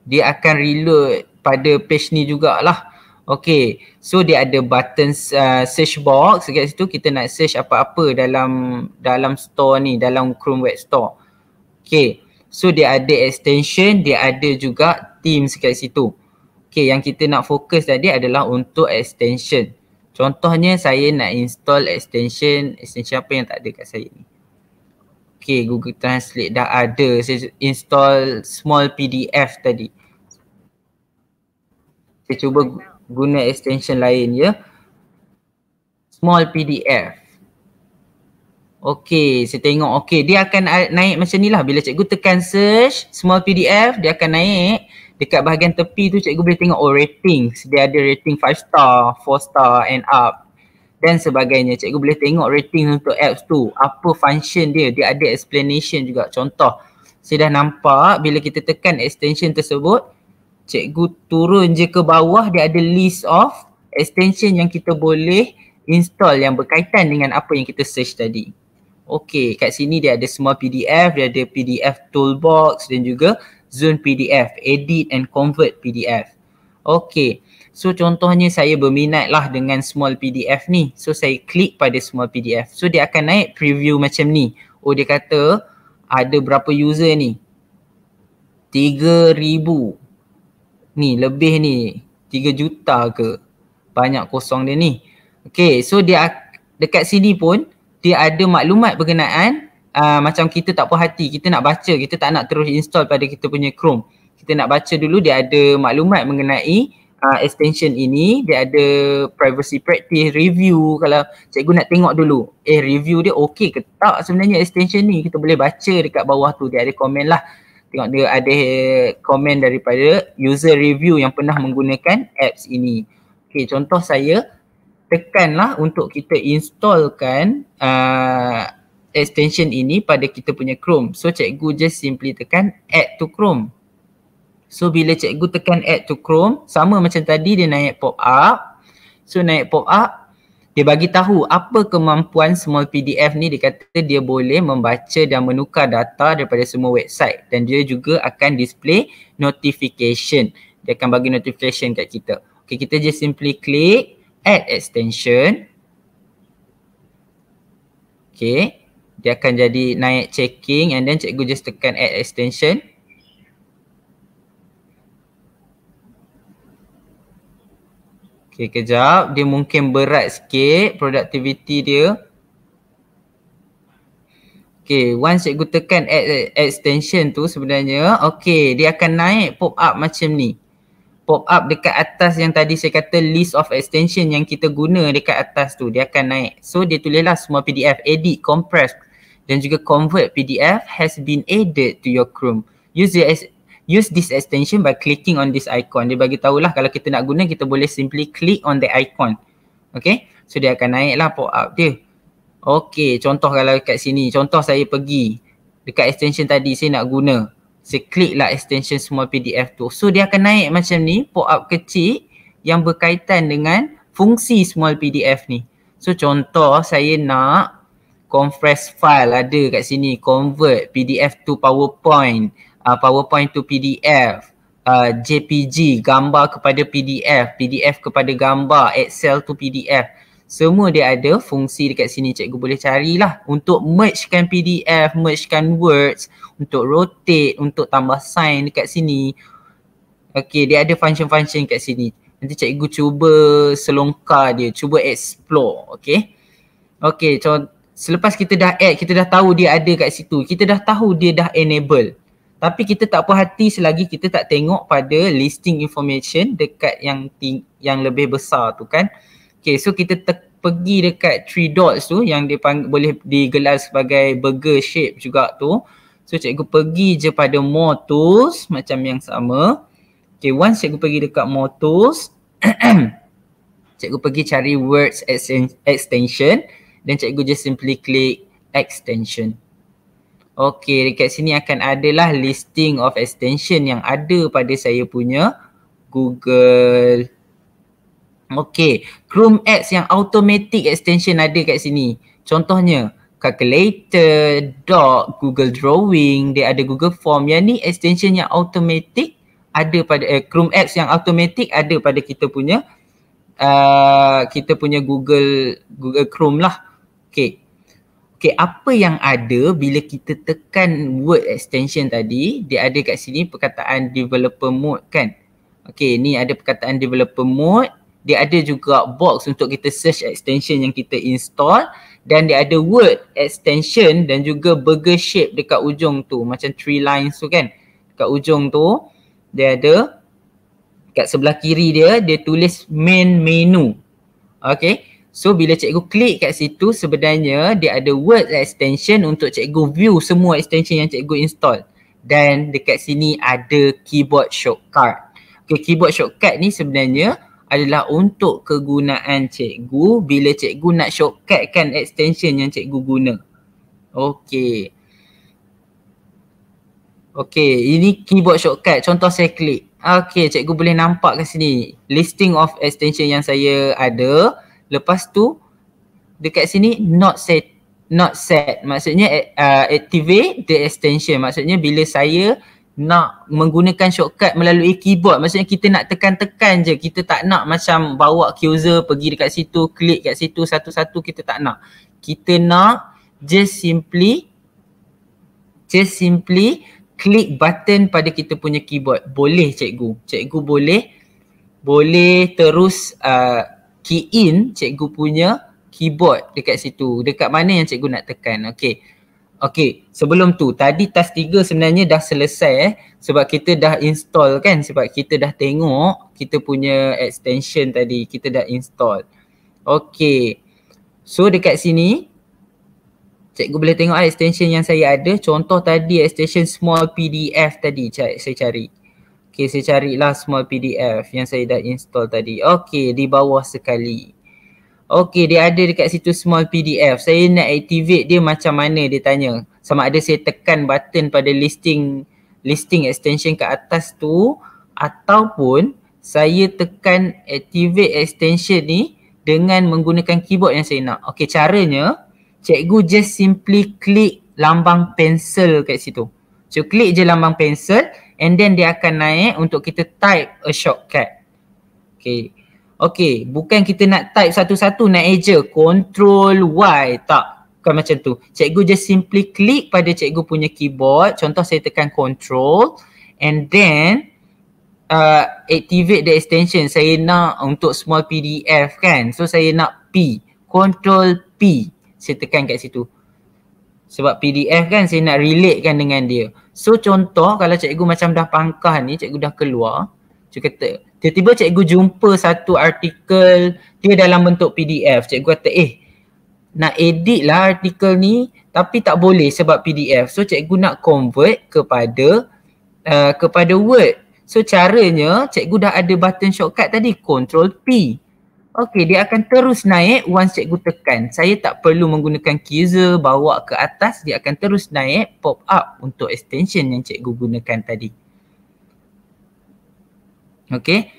dia akan reload pada page ni jugalah Okay, so dia ada button uh, search box dekat situ kita nak search apa-apa dalam dalam store ni, dalam Chrome Web Store. Okay, so dia ada extension, dia ada juga themes dekat situ. Okay, yang kita nak fokus tadi adalah untuk extension. Contohnya saya nak install extension, extension apa yang tak ada kat saya ni. Okay, Google Translate dah ada. Saya install small PDF tadi. Saya cuba Google guna extension lain ya small pdf Okey, saya tengok. Okey, dia akan naik macam ni lah. Bila cikgu tekan search, small PDF, dia akan naik. Dekat bahagian tepi tu cikgu boleh tengok, oh rating. Dia ada rating 5 star, 4 star and up. Dan sebagainya. Cikgu boleh tengok rating untuk apps tu. Apa function dia. Dia ada explanation juga. Contoh, saya dah nampak bila kita tekan extension tersebut, cikgu turun je ke bawah dia ada list of extension yang kita boleh install yang berkaitan dengan apa yang kita search tadi. Okey, kat sini dia ada semua PDF, dia ada PDF toolbox dan juga zoom PDF, edit and convert PDF. Okey. So contohnya saya berminatlah dengan small PDF ni. So saya klik pada small PDF. So dia akan naik preview macam ni. Oh dia kata ada berapa user ni? 3000 ni lebih ni 3 juta ke banyak kosong dia ni okey so dia dekat sini pun dia ada maklumat berkenaan uh, macam kita tak puas hati kita nak baca kita tak nak terus install pada kita punya chrome kita nak baca dulu dia ada maklumat mengenai uh, extension ini dia ada privacy practice review kalau cikgu nak tengok dulu eh review dia okey ke tak sebenarnya extension ni kita boleh baca dekat bawah tu dia ada komen lah Tengok dia ada komen daripada user review yang pernah menggunakan apps ini. Okay, contoh saya tekanlah untuk kita installkan uh, extension ini pada kita punya Chrome. So cikgu just simply tekan add to Chrome. So bila cikgu tekan add to Chrome, sama macam tadi dia naik pop up. So naik pop up, dia bagi tahu apa kemampuan semua PDF ni dia kata dia boleh membaca dan menukar data daripada semua website dan dia juga akan display notification dia akan bagi notification kat kita Okay kita just simply click add extension Okay dia akan jadi naik checking and then cikgu just tekan add extension Okay kejap dia mungkin berat sikit produktiviti dia Okay once cikgu tekan extension tu sebenarnya Okay dia akan naik pop up macam ni Pop up dekat atas yang tadi saya kata list of extension yang kita guna dekat atas tu Dia akan naik so dia tulislah semua pdf edit compress dan juga convert pdf has been added to your chrome Use the use this extension by clicking on this icon. Dia bagi tahulah kalau kita nak guna kita boleh simply click on the icon. Okay. So dia akan naiklah pop up dia. Okay. Contoh kalau kat sini. Contoh saya pergi dekat extension tadi saya nak guna. Saya klik lah extension semua PDF tu. So dia akan naik macam ni pop up kecil yang berkaitan dengan fungsi small PDF ni. So contoh saya nak compress file ada kat sini convert PDF to PowerPoint uh, PowerPoint to PDF, uh, JPG, gambar kepada PDF, PDF kepada gambar, Excel to PDF. Semua dia ada fungsi dekat sini cikgu boleh carilah untuk mergekan PDF, mergekan words, untuk rotate, untuk tambah sign dekat sini. Okey, dia ada function-function kat sini. Nanti cikgu cuba selongkar dia, cuba explore, okey. Okey, So selepas kita dah add, kita dah tahu dia ada kat situ. Kita dah tahu dia dah enable tapi kita tak puas hati selagi kita tak tengok pada listing information dekat yang ting- yang lebih besar tu kan okay so kita pergi dekat three dots tu yang dipang- boleh digelar sebagai burger shape juga tu so cikgu pergi je pada more tools macam yang sama okay once cikgu pergi dekat more tools cikgu pergi cari words extension dan cikgu just simply click extension Okey, dekat sini akan adalah listing of extension yang ada pada saya punya Google. Okey, Chrome Apps yang automatic extension ada kat sini. Contohnya, calculator, doc, Google Drawing, dia ada Google Form. Yang ni extension yang automatic ada pada eh, Chrome Apps yang automatic ada pada kita punya uh, kita punya Google Google Chrome lah. Okey, Okay, apa yang ada bila kita tekan word extension tadi, dia ada kat sini perkataan developer mode kan. Okay, ni ada perkataan developer mode. Dia ada juga box untuk kita search extension yang kita install dan dia ada word extension dan juga burger shape dekat ujung tu macam three lines tu kan. Dekat ujung tu dia ada kat sebelah kiri dia, dia tulis main menu. Okay, So bila cikgu klik kat situ sebenarnya dia ada word extension untuk cikgu view semua extension yang cikgu install. Dan dekat sini ada keyboard shortcut. Okay, keyboard shortcut ni sebenarnya adalah untuk kegunaan cikgu bila cikgu nak shortcut kan extension yang cikgu guna. Okay. Okay, ini keyboard shortcut. Contoh saya klik. Okay, cikgu boleh nampak kat sini. Listing of extension yang saya ada. Lepas tu dekat sini not set not set maksudnya eh, uh, activate the extension maksudnya bila saya nak menggunakan shortcut melalui keyboard maksudnya kita nak tekan-tekan je kita tak nak macam bawa cursor pergi dekat situ klik kat situ satu-satu kita tak nak kita nak just simply just simply klik button pada kita punya keyboard boleh cikgu cikgu boleh boleh terus uh, key in cikgu punya keyboard dekat situ. Dekat mana yang cikgu nak tekan. Okey. Okey, sebelum tu tadi task tiga sebenarnya dah selesai eh sebab kita dah install kan sebab kita dah tengok kita punya extension tadi kita dah install. Okey. So dekat sini cikgu boleh tengok extension yang saya ada contoh tadi extension small PDF tadi saya cari. Okay, saya carilah semua PDF yang saya dah install tadi. Okay, di bawah sekali. Okay, dia ada dekat situ small PDF. Saya nak activate dia macam mana dia tanya. Sama ada saya tekan button pada listing listing extension ke atas tu ataupun saya tekan activate extension ni dengan menggunakan keyboard yang saya nak. Okay, caranya cikgu just simply klik lambang pencil kat situ. So, klik je lambang pencil and then dia akan naik untuk kita type a shortcut. Okay. Okay, bukan kita nak type satu-satu naik eja. Control Y tak. Bukan macam tu. Cikgu just simply click pada cikgu punya keyboard. Contoh saya tekan control and then uh, activate the extension. Saya nak untuk small PDF kan. So saya nak P. Control P. Saya tekan kat situ sebab PDF kan saya nak relate kan dengan dia. So contoh kalau cikgu macam dah pangkah ni, cikgu dah keluar, cikgu kata, tiba-tiba cikgu jumpa satu artikel dia dalam bentuk PDF. Cikgu kata, eh nak edit lah artikel ni tapi tak boleh sebab PDF. So cikgu nak convert kepada uh, kepada Word. So caranya cikgu dah ada button shortcut tadi, Control P. Okey, dia akan terus naik once cikgu tekan. Saya tak perlu menggunakan keyser bawa ke atas, dia akan terus naik pop up untuk extension yang cikgu gunakan tadi. Okey.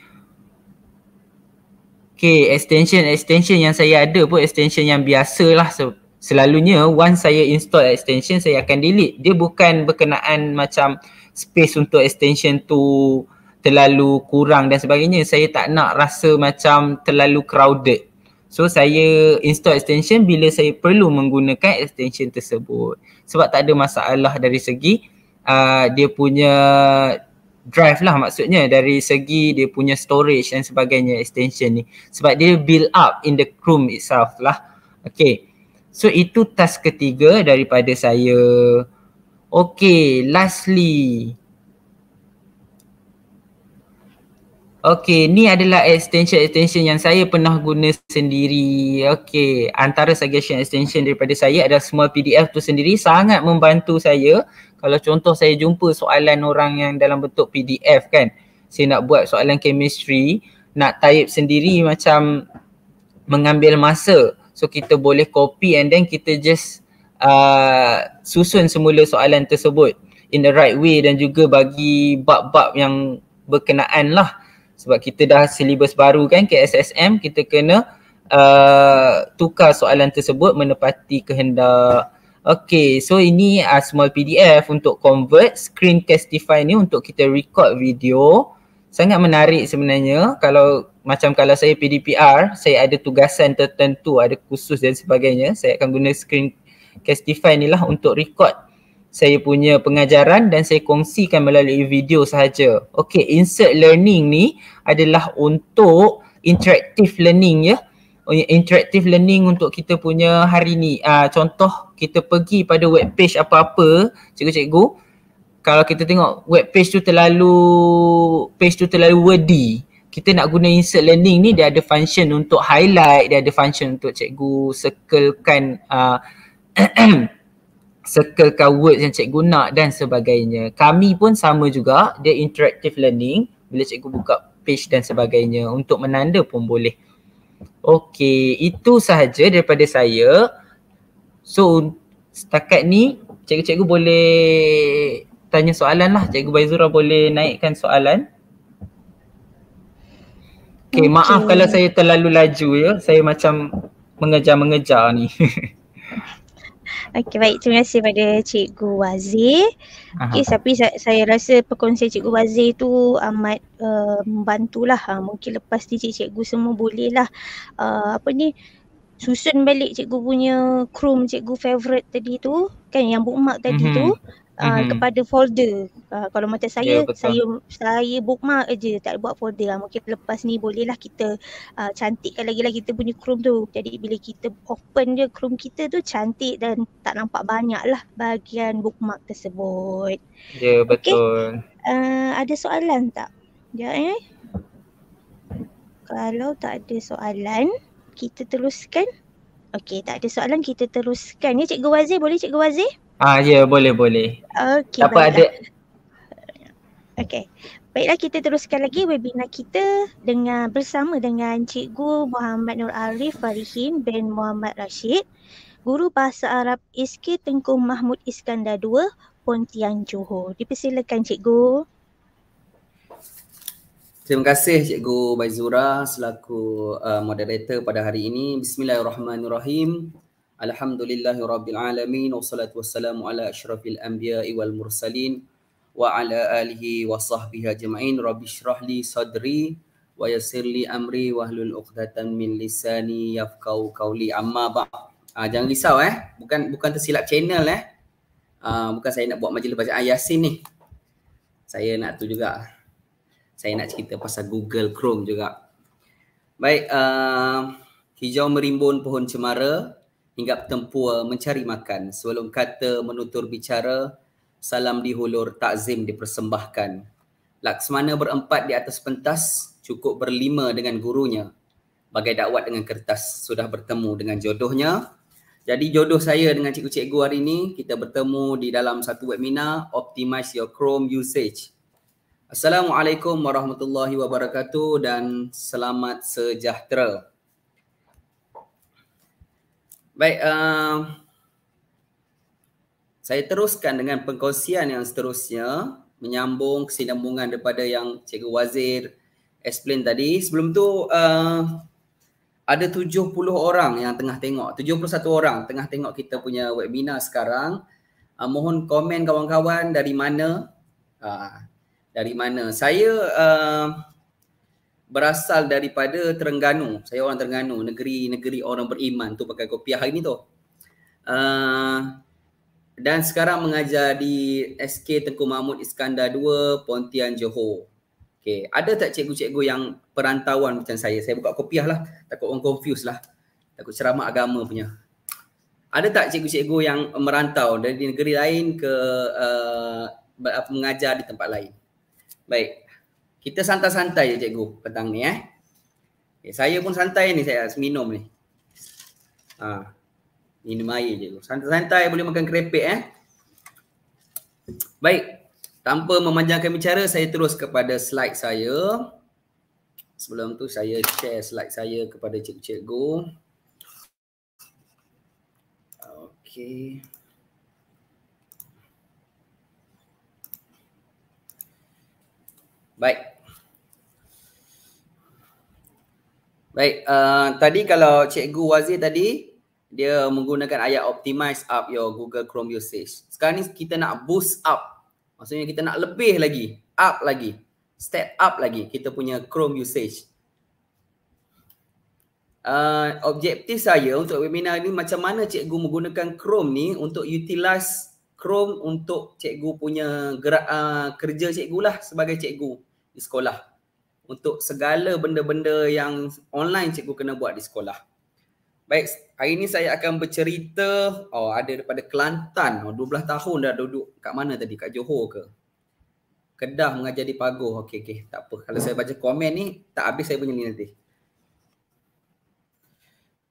Okey, extension extension yang saya ada pun extension yang biasalah. So, selalunya once saya install extension saya akan delete. Dia bukan berkenaan macam space untuk extension tu uh, terlalu kurang dan sebagainya saya tak nak rasa macam terlalu crowded so saya install extension bila saya perlu menggunakan extension tersebut sebab tak ada masalah dari segi uh, dia punya drive lah maksudnya dari segi dia punya storage dan sebagainya extension ni sebab dia build up in the chrome itself lah okay so itu task ketiga daripada saya okay lastly Okey, ni adalah extension-extension yang saya pernah guna sendiri. Okey, antara suggestion extension daripada saya adalah semua PDF tu sendiri sangat membantu saya. Kalau contoh saya jumpa soalan orang yang dalam bentuk PDF kan. Saya nak buat soalan chemistry, nak type sendiri macam mengambil masa. So kita boleh copy and then kita just uh, susun semula soalan tersebut in the right way dan juga bagi bab-bab yang berkenaan lah sebab kita dah silibus baru kan KSSM kita kena uh, tukar soalan tersebut menepati kehendak Okay, so ini a uh, small PDF untuk convert screen Castify ni untuk kita record video. Sangat menarik sebenarnya. Kalau macam kalau saya PDPR, saya ada tugasan tertentu, ada khusus dan sebagainya, saya akan guna screen Castify ni lah untuk record saya punya pengajaran dan saya kongsikan melalui video sahaja. Okey, insert learning ni adalah untuk interactive learning ya. Oh, ya interactive learning untuk kita punya hari ni. Uh, contoh kita pergi pada web page apa-apa, cikgu-cikgu. Kalau kita tengok web page tu terlalu page tu terlalu wordy. Kita nak guna insert learning ni dia ada function untuk highlight, dia ada function untuk cikgu circlekan uh, circle kan words yang cikgu nak dan sebagainya. Kami pun sama juga, dia interactive learning bila cikgu buka page dan sebagainya untuk menanda pun boleh. Okey, itu sahaja daripada saya. So setakat ni cikgu-cikgu boleh tanya soalan lah. Cikgu Baizura boleh naikkan soalan. Okey, okay. maaf kalau saya terlalu laju ya. Saya macam mengejar-mengejar ni. Okey baik terima kasih pada Cikgu Wazir. Okey tapi saya, saya rasa perkongsian Cikgu Wazir tu amat uh, membantulah. Ha, mungkin lepas ni cikgu semua bolehlah uh, apa ni susun balik cikgu punya Chrome cikgu favorite tadi tu kan yang bookmark tadi mm-hmm. tu. Mhm mm-hmm. kepada folder. Uh, kalau macam saya, yeah, ya, saya saya bookmark aje tak buat folder. Lah. Mungkin lepas ni bolehlah kita uh, cantikkan lagi lah kita punya Chrome tu. Jadi bila kita open je Chrome kita tu cantik dan tak nampak banyak lah bahagian bookmark tersebut. Ya yeah, betul. Okay. Uh, ada soalan tak? Sekejap ya, eh. Kalau tak ada soalan, kita teruskan. Okey, tak ada soalan, kita teruskan. Ya, Cikgu Wazir, boleh Cikgu Wazir? Ah ya yeah, boleh boleh. Okey. Apa ada? Okey. Baiklah kita teruskan lagi webinar kita dengan bersama dengan Cikgu Muhammad Nur Arif Farihin bin Muhammad Rashid, Guru Bahasa Arab SK Tengku Mahmud Iskandar II Pontian Johor. Dipersilakan Cikgu. Terima kasih Cikgu Baizura selaku uh, moderator pada hari ini. Bismillahirrahmanirrahim. Alhamdulillahi Rabbil Alamin wa salatu wassalamu ala ashrafil anbiya'i wal mursalin wa ala alihi wa sahbihi ajma'in Rabbi syrah li sadri wa yasir li amri wa hlul uqdatan min lisani yafqau qawli amma ba' ha, ah, Jangan risau eh, bukan bukan tersilap channel eh ha, Bukan saya nak buat majlis bacaan Yasin ni Saya nak tu juga Saya nak cerita pasal Google Chrome juga Baik, uh, hijau merimbun pohon cemara hingga tempua mencari makan sebelum kata menutur bicara salam dihulur takzim dipersembahkan laksmana berempat di atas pentas cukup berlima dengan gurunya bagai dakwat dengan kertas sudah bertemu dengan jodohnya jadi jodoh saya dengan cikgu-cikgu hari ini kita bertemu di dalam satu webinar optimize your chrome usage assalamualaikum warahmatullahi wabarakatuh dan selamat sejahtera Baik, uh, saya teruskan dengan pengkongsian yang seterusnya menyambung kesinambungan daripada yang Cikgu Wazir explain tadi. Sebelum tu uh, ada 70 orang yang tengah tengok, 71 orang tengah tengok kita punya webinar sekarang. Uh, mohon komen kawan-kawan dari mana uh, dari mana. Saya uh, berasal daripada Terengganu. Saya orang Terengganu, negeri-negeri orang beriman tu pakai kopiah hari ni tu. Uh, dan sekarang mengajar di SK Tengku Mahmud Iskandar 2 Pontian Johor. Okay. Ada tak cikgu-cikgu yang perantauan macam saya? Saya buka kopiah lah. Takut orang confuse lah. Takut ceramah agama punya. Ada tak cikgu-cikgu yang merantau dari negeri lain ke uh, mengajar di tempat lain? Baik, kita santai-santai je cikgu petang ni eh. Okay, eh, saya pun santai ni saya minum ni. Ha. Minum air je. Santai-santai boleh makan kerepek eh. Baik. Tanpa memanjangkan bicara saya terus kepada slide saya. Sebelum tu saya share slide saya kepada cikgu-cikgu. Okay. Baik. Baik, uh, tadi kalau Cikgu Wazir tadi dia menggunakan ayat optimize up your Google Chrome usage. Sekarang ni kita nak boost up. Maksudnya kita nak lebih lagi, up lagi, step up lagi kita punya Chrome usage. Uh, objektif saya untuk webinar ni macam mana cikgu menggunakan Chrome ni untuk utilize Chrome untuk cikgu punya gerak uh, kerja cikgu lah sebagai cikgu di sekolah untuk segala benda-benda yang online cikgu kena buat di sekolah. Baik, hari ini saya akan bercerita oh ada daripada Kelantan. Oh 12 tahun dah duduk kat mana tadi? Kat Johor ke? Kedah mengajar di Pagoh. Okey okey, tak apa. Kalau saya baca komen ni tak habis saya punya ni nanti.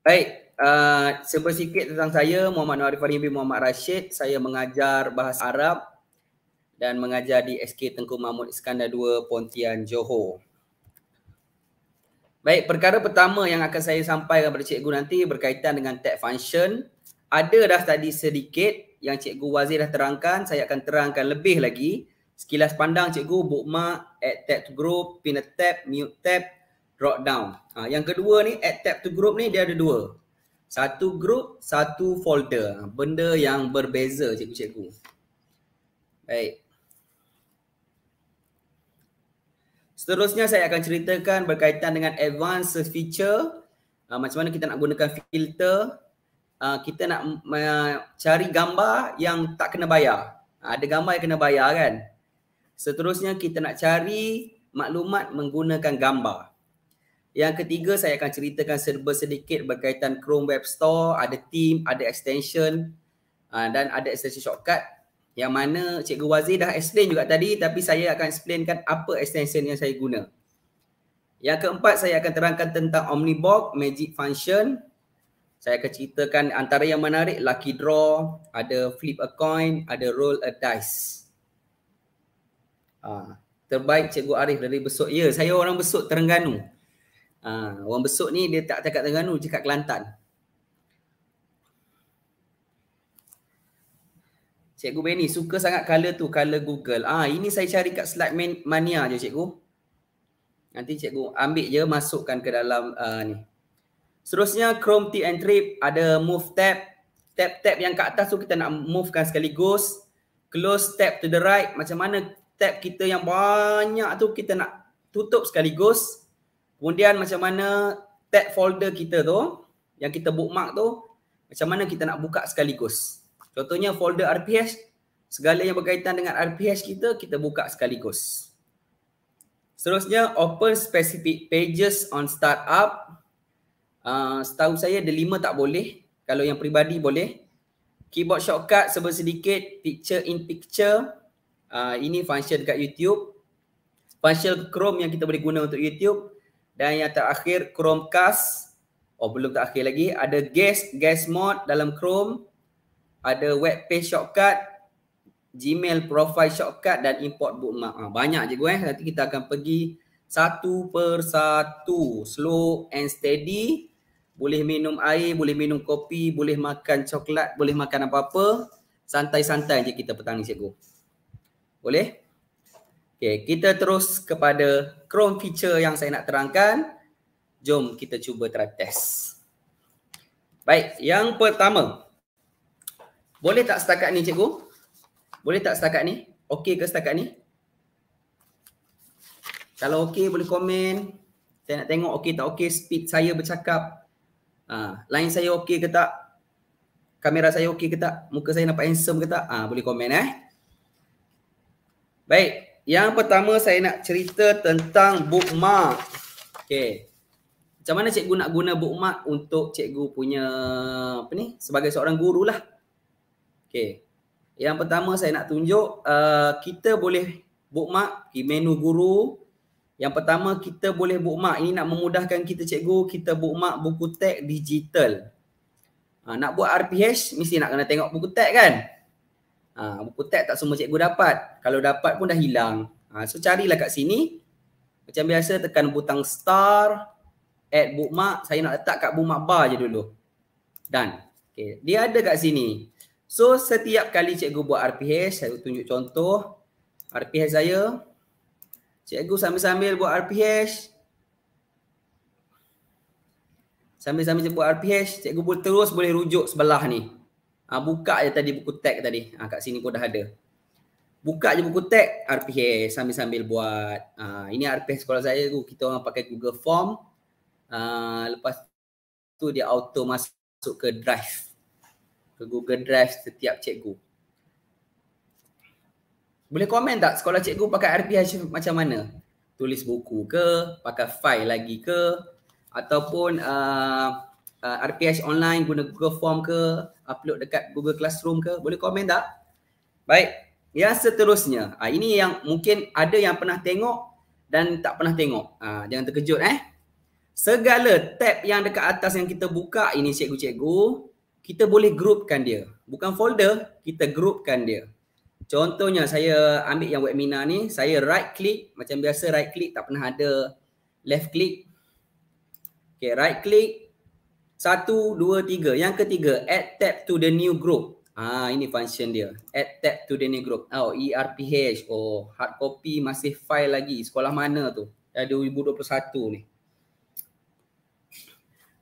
Baik, uh, sikit tentang saya Muhammad Arif Arifin bin Muhammad Rashid. Saya mengajar bahasa Arab dan mengajar di SK Tengku Mahmud Iskandar II Pontian Johor. Baik, perkara pertama yang akan saya sampaikan kepada cikgu nanti berkaitan dengan tag function. Ada dah tadi sedikit yang cikgu Wazir dah terangkan, saya akan terangkan lebih lagi. Sekilas pandang cikgu, bookmark, add tab to group, pin a tab, mute tab, drop down. Ha, yang kedua ni, add tab to group ni dia ada dua. Satu group, satu folder. Ha, benda yang berbeza cikgu-cikgu. Baik, Seterusnya saya akan ceritakan berkaitan dengan advanced feature uh, macam mana kita nak gunakan filter uh, kita nak uh, cari gambar yang tak kena bayar. Uh, ada gambar yang kena bayar kan? Seterusnya kita nak cari maklumat menggunakan gambar. Yang ketiga saya akan ceritakan serba sedikit berkaitan Chrome Web Store, ada theme, ada extension uh, dan ada extension shortcut yang mana Cikgu Wazir dah explain juga tadi tapi saya akan explainkan apa extension yang saya guna. Yang keempat saya akan terangkan tentang Omnibox Magic Function. Saya akan ceritakan antara yang menarik Lucky Draw, ada Flip a Coin, ada Roll a Dice. Ha, terbaik Cikgu Arif dari Besok. Ya, saya orang Besok Terengganu. Ha, orang Besok ni dia tak cakap Terengganu, cakap Kelantan. Cikgu Benny suka sangat color tu, color Google. Ah, ini saya cari kat slide mania je cikgu. Nanti cikgu ambil je masukkan ke dalam uh, ni. Seterusnya Chrome T and Trip ada move tab. Tab-tab yang kat atas tu kita nak movekan sekaligus. Close tab to the right. Macam mana tab kita yang banyak tu kita nak tutup sekaligus. Kemudian macam mana tab folder kita tu yang kita bookmark tu macam mana kita nak buka sekaligus. Contohnya folder RPS, segala yang berkaitan dengan RPS kita, kita buka sekaligus. Seterusnya, open specific pages on startup. Uh, setahu saya, delima tak boleh. Kalau yang peribadi boleh. Keyboard shortcut sebesar sedikit, picture in picture. Uh, ini function dekat YouTube. Function Chrome yang kita boleh guna untuk YouTube. Dan yang terakhir, Chromecast. Oh, belum terakhir lagi. Ada guest, guest mode dalam Chrome ada web page shortcut, Gmail profile shortcut dan import bookmark. Ha, banyak je gue. Eh. Nanti kita akan pergi satu per satu. Slow and steady. Boleh minum air, boleh minum kopi, boleh makan coklat, boleh makan apa-apa. Santai-santai je kita petang ni cikgu. Boleh? Okay, kita terus kepada Chrome feature yang saya nak terangkan. Jom kita cuba try test. Baik, yang pertama. Pertama. Boleh tak setakat ni cikgu? Boleh tak setakat ni? Okey ke setakat ni? Kalau okey boleh komen. Saya nak tengok okey tak okey speed saya bercakap. Ha, line saya okey ke tak? Kamera saya okey ke tak? Muka saya nampak handsome ke tak? Ha, boleh komen eh. Baik. Yang pertama saya nak cerita tentang bookmark. Okey. Macam mana cikgu nak guna bookmark untuk cikgu punya apa ni? Sebagai seorang guru lah. Okey, Yang pertama saya nak tunjuk, uh, kita boleh bookmark di menu guru. Yang pertama kita boleh bookmark, ini nak memudahkan kita cikgu, kita bookmark buku teks digital. Uh, nak buat RPH, mesti nak kena tengok buku teks kan? Uh, buku teks tak semua cikgu dapat. Kalau dapat pun dah hilang. Uh, so carilah kat sini. Macam biasa tekan butang star, add bookmark. Saya nak letak kat bookmark bar je dulu. Dan, Okay. Dia ada kat sini. So setiap kali cikgu buat RPH, saya tunjuk contoh RPH saya. Cikgu sambil-sambil buat RPH. Sambil-sambil buat RPH, cikgu boleh terus boleh rujuk sebelah ni. Ha, buka je tadi buku tag tadi. Ha, kat sini pun dah ada. Buka je buku tag RPH sambil-sambil buat. Ha, ini RPH sekolah saya. Kita orang pakai Google Form. Ha, lepas tu dia auto masuk ke drive ke Google Drive setiap cikgu. Boleh komen tak sekolah cikgu pakai RPH macam mana? Tulis buku ke, pakai file lagi ke ataupun uh, uh, RPH online guna Google Form ke, upload dekat Google Classroom ke? Boleh komen tak? Baik. Yang seterusnya, uh, ini yang mungkin ada yang pernah tengok dan tak pernah tengok. Uh, jangan terkejut eh. Segala tab yang dekat atas yang kita buka ini cikgu-cikgu, kita boleh groupkan dia. Bukan folder, kita groupkan dia. Contohnya saya ambil yang webinar ni, saya right click, macam biasa right click tak pernah ada left click. Okay, right click. Satu, dua, tiga. Yang ketiga, add tab to the new group. Ah, ini function dia. Add tab to the new group. Oh, ERPH. Oh, hard copy masih file lagi. Sekolah mana tu? Dah 2021 ni.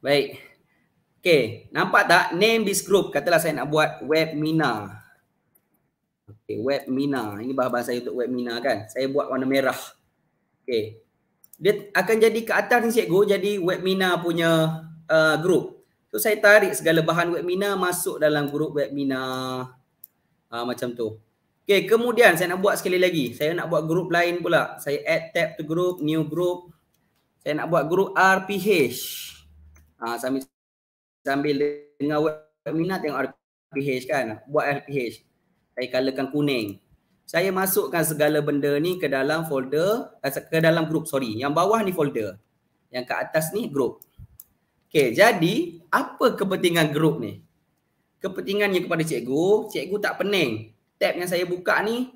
Baik, Okay, nampak tak name this group? Katalah saya nak buat webmina. Okay, webmina. Ini bahasa saya untuk webmina kan? Saya buat warna merah. Okay. Dia akan jadi ke atas ni cikgu jadi webmina punya uh, group. So saya tarik segala bahan webmina masuk dalam grup webmina uh, macam tu. Okay, kemudian saya nak buat sekali lagi. Saya nak buat grup lain pula. Saya add tab to group, new group. Saya nak buat grup RPH. Uh, ah, sambil sambil dengar webinar tengok RPH kan buat RPH saya colorkan kuning saya masukkan segala benda ni ke dalam folder eh, ke dalam grup sorry yang bawah ni folder yang ke atas ni grup okey jadi apa kepentingan grup ni kepentingannya kepada cikgu cikgu tak pening tab yang saya buka ni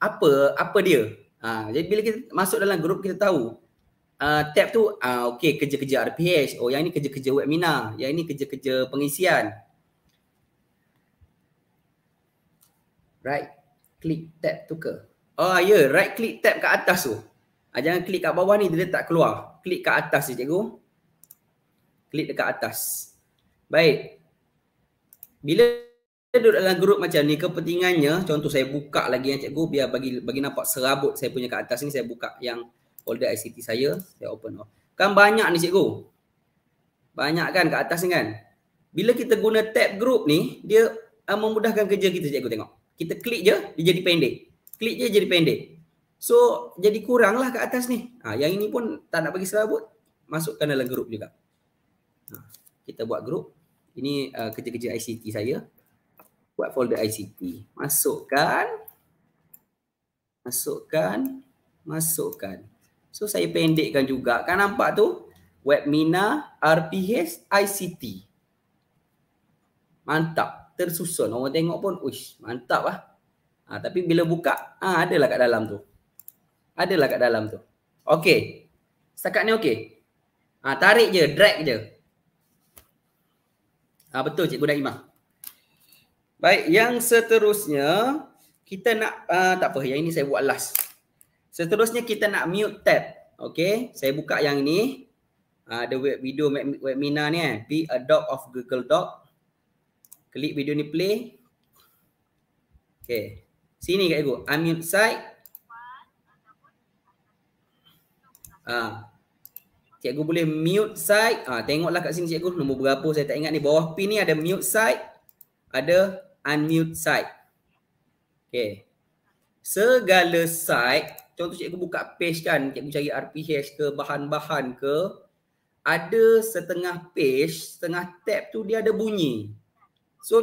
apa apa dia ha, jadi bila kita masuk dalam grup kita tahu uh, tab tu uh, ah, okey kerja-kerja RPH oh yang ini kerja-kerja webinar yang ini kerja-kerja pengisian right click tab tu ke oh ya yeah. right click tab kat atas tu uh, jangan klik kat bawah ni dia tak keluar klik kat atas je cikgu klik dekat atas baik bila duduk dalam grup macam ni kepentingannya contoh saya buka lagi yang eh, cikgu biar bagi bagi nampak serabut saya punya kat atas ni saya buka yang folder ICT saya saya open off. Kan banyak ni cikgu. Banyak kan kat atas ni kan. Bila kita guna tab group ni dia uh, memudahkan kerja kita cikgu tengok. Kita klik je dia jadi pendek. Klik je jadi pendek. So jadi kurang lah kat atas ni. Ha, yang ini pun tak nak bagi serabut masukkan dalam group juga. Ha, kita buat group. Ini uh, kerja-kerja ICT saya. Buat folder ICT. Masukkan. Masukkan. Masukkan. So saya pendekkan juga. Kan nampak tu? Webmina RPH ICT. Mantap. Tersusun. Orang tengok pun, uish, mantap lah. Ha, tapi bila buka, ha, adalah kat dalam tu. Adalah kat dalam tu. Okay. Setakat ni okay. Ha, tarik je, drag je. Ha, betul Cikgu Naimah. Baik, yang seterusnya, kita nak, uh, tak apa, yang ini saya buat last. Seterusnya kita nak mute tab. Okay, saya buka yang ini. Ada uh, web video web, webinar ni Eh. Kan. Be a dog of Google Doc. Klik video ni play. Okay. Sini Kak Ibu. Unmute side. Ah, cikgu boleh mute side. Ah, tengoklah kat sini cikgu. Nombor berapa saya tak ingat ni. Bawah pin ni ada mute side. Ada unmute side. Okay. Segala side contoh cikgu buka page kan, cikgu cari RPH ke bahan-bahan ke, ada setengah page, setengah tab tu dia ada bunyi. So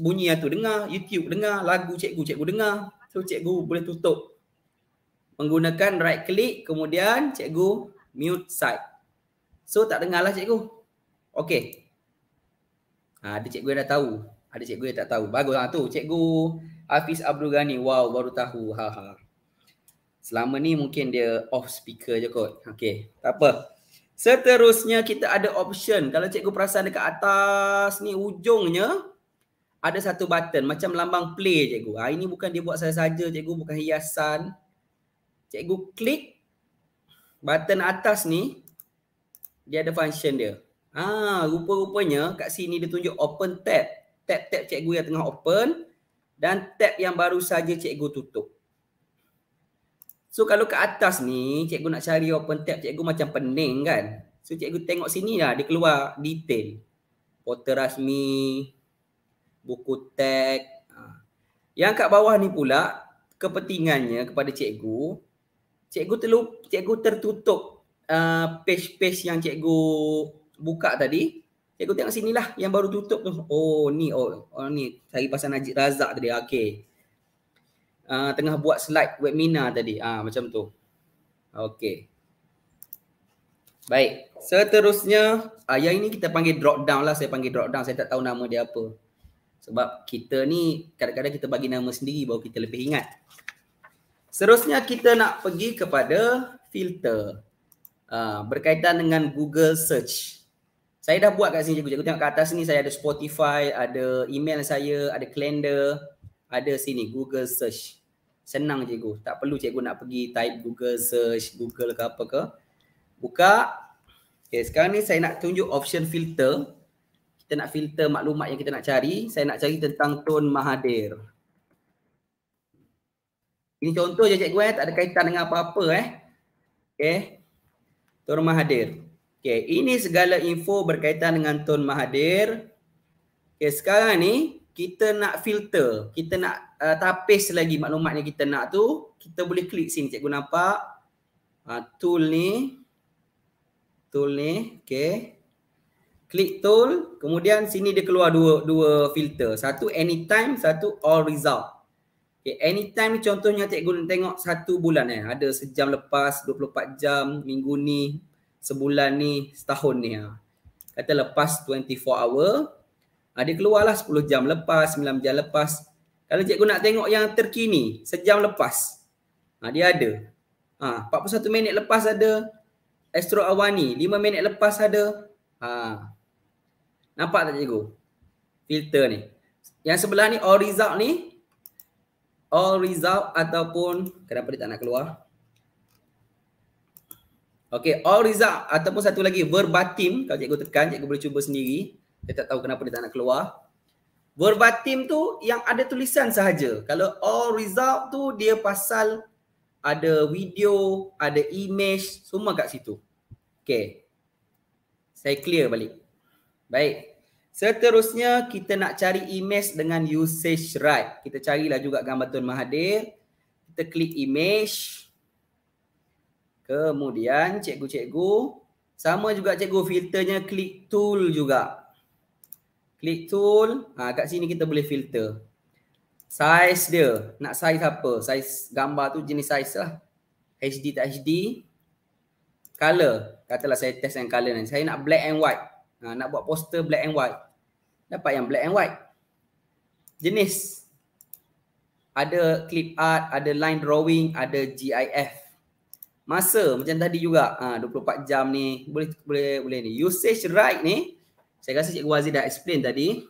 bunyi yang tu dengar, YouTube dengar, lagu cikgu, cikgu dengar. So cikgu boleh tutup menggunakan right click kemudian cikgu mute side. So tak dengarlah cikgu. Okey. Ha, ada cikgu yang dah tahu. Ada cikgu yang tak tahu. Baguslah tu. Cikgu Hafiz Abdul Ghani. Wow, baru tahu. Ha ha. Selama ni mungkin dia off speaker je kot. Okey, tak apa. Seterusnya kita ada option. Kalau cikgu perasan dekat atas ni ujungnya ada satu button macam lambang play cikgu. Ha, ini bukan dia buat saya saja cikgu, bukan hiasan. Cikgu klik button atas ni dia ada function dia. Ha, rupa-rupanya kat sini dia tunjuk open tab. Tab-tab cikgu yang tengah open dan tab yang baru saja cikgu tutup. So kalau ke atas ni cikgu nak cari open tab cikgu macam pening kan. So cikgu tengok sini lah dia keluar detail. Portal rasmi, buku tag. Ha. Yang kat bawah ni pula kepentingannya kepada cikgu. Cikgu terlup, cikgu tertutup uh, page-page yang cikgu buka tadi. Cikgu tengok sini lah, yang baru tutup tu. Oh ni oh, oh ni cari pasal Najib Razak tadi. Okey uh, tengah buat slide webinar tadi. Ah uh, macam tu. Okey. Baik. Seterusnya, uh, yang ini kita panggil drop down lah. Saya panggil drop down. Saya tak tahu nama dia apa. Sebab kita ni kadang-kadang kita bagi nama sendiri baru kita lebih ingat. Seterusnya kita nak pergi kepada filter. Uh, berkaitan dengan Google search. Saya dah buat kat sini cikgu. Cikgu tengok kat atas ni saya ada Spotify, ada email saya, ada calendar, ada sini Google search. Senang cikgu. Tak perlu cikgu nak pergi type Google search, Google ke apa ke. Buka. Okay, sekarang ni saya nak tunjuk option filter. Kita nak filter maklumat yang kita nak cari. Saya nak cari tentang Tun Mahathir. Ini contoh je cikgu eh. Tak ada kaitan dengan apa-apa eh. Okay. Tun Mahathir. Okay, ini segala info berkaitan dengan Tun Mahathir. Okay, sekarang ni kita nak filter, kita nak uh, tapis lagi maklumat yang kita nak tu, kita boleh klik sini cikgu nampak. Uh, tool ni. Tool ni, okay. Klik tool, kemudian sini dia keluar dua dua filter. Satu anytime, satu all result. Okay, anytime ni contohnya cikgu tengok satu bulan eh. Ada sejam lepas, 24 jam, minggu ni, sebulan ni, setahun ni. Ha. Kata lepas 24 hour, Ha, dia keluarlah 10 jam lepas, 9 jam lepas. Kalau cikgu nak tengok yang terkini, sejam lepas. Ha, dia ada. Ha, ah, 41 minit lepas ada. Astro Awani, 5 minit lepas ada. Ha. Nampak tak cikgu? Filter ni. Yang sebelah ni, all result ni. All result ataupun, kenapa dia tak nak keluar? Okay, all result ataupun satu lagi verbatim. Kalau cikgu tekan, cikgu boleh cuba sendiri. Dia tak tahu kenapa dia tak nak keluar. Verbatim tu yang ada tulisan sahaja. Kalau all result tu dia pasal ada video, ada image, semua kat situ. Okay. Saya clear balik. Baik. Seterusnya kita nak cari image dengan usage right. Kita carilah juga gambar Tun Mahathir. Kita klik image. Kemudian cikgu-cikgu. Sama juga cikgu filternya klik tool juga. Klik tool. Ha, kat sini kita boleh filter. Size dia. Nak size apa? Size gambar tu jenis size lah. HD tak HD. Color. Katalah saya test yang color ni. Saya nak black and white. Ha, nak buat poster black and white. Dapat yang black and white. Jenis. Ada clip art, ada line drawing, ada GIF. Masa macam tadi juga. Ha, 24 jam ni. Boleh, boleh, boleh ni. Usage right ni. Saya rasa Cikgu Aziz dah explain tadi.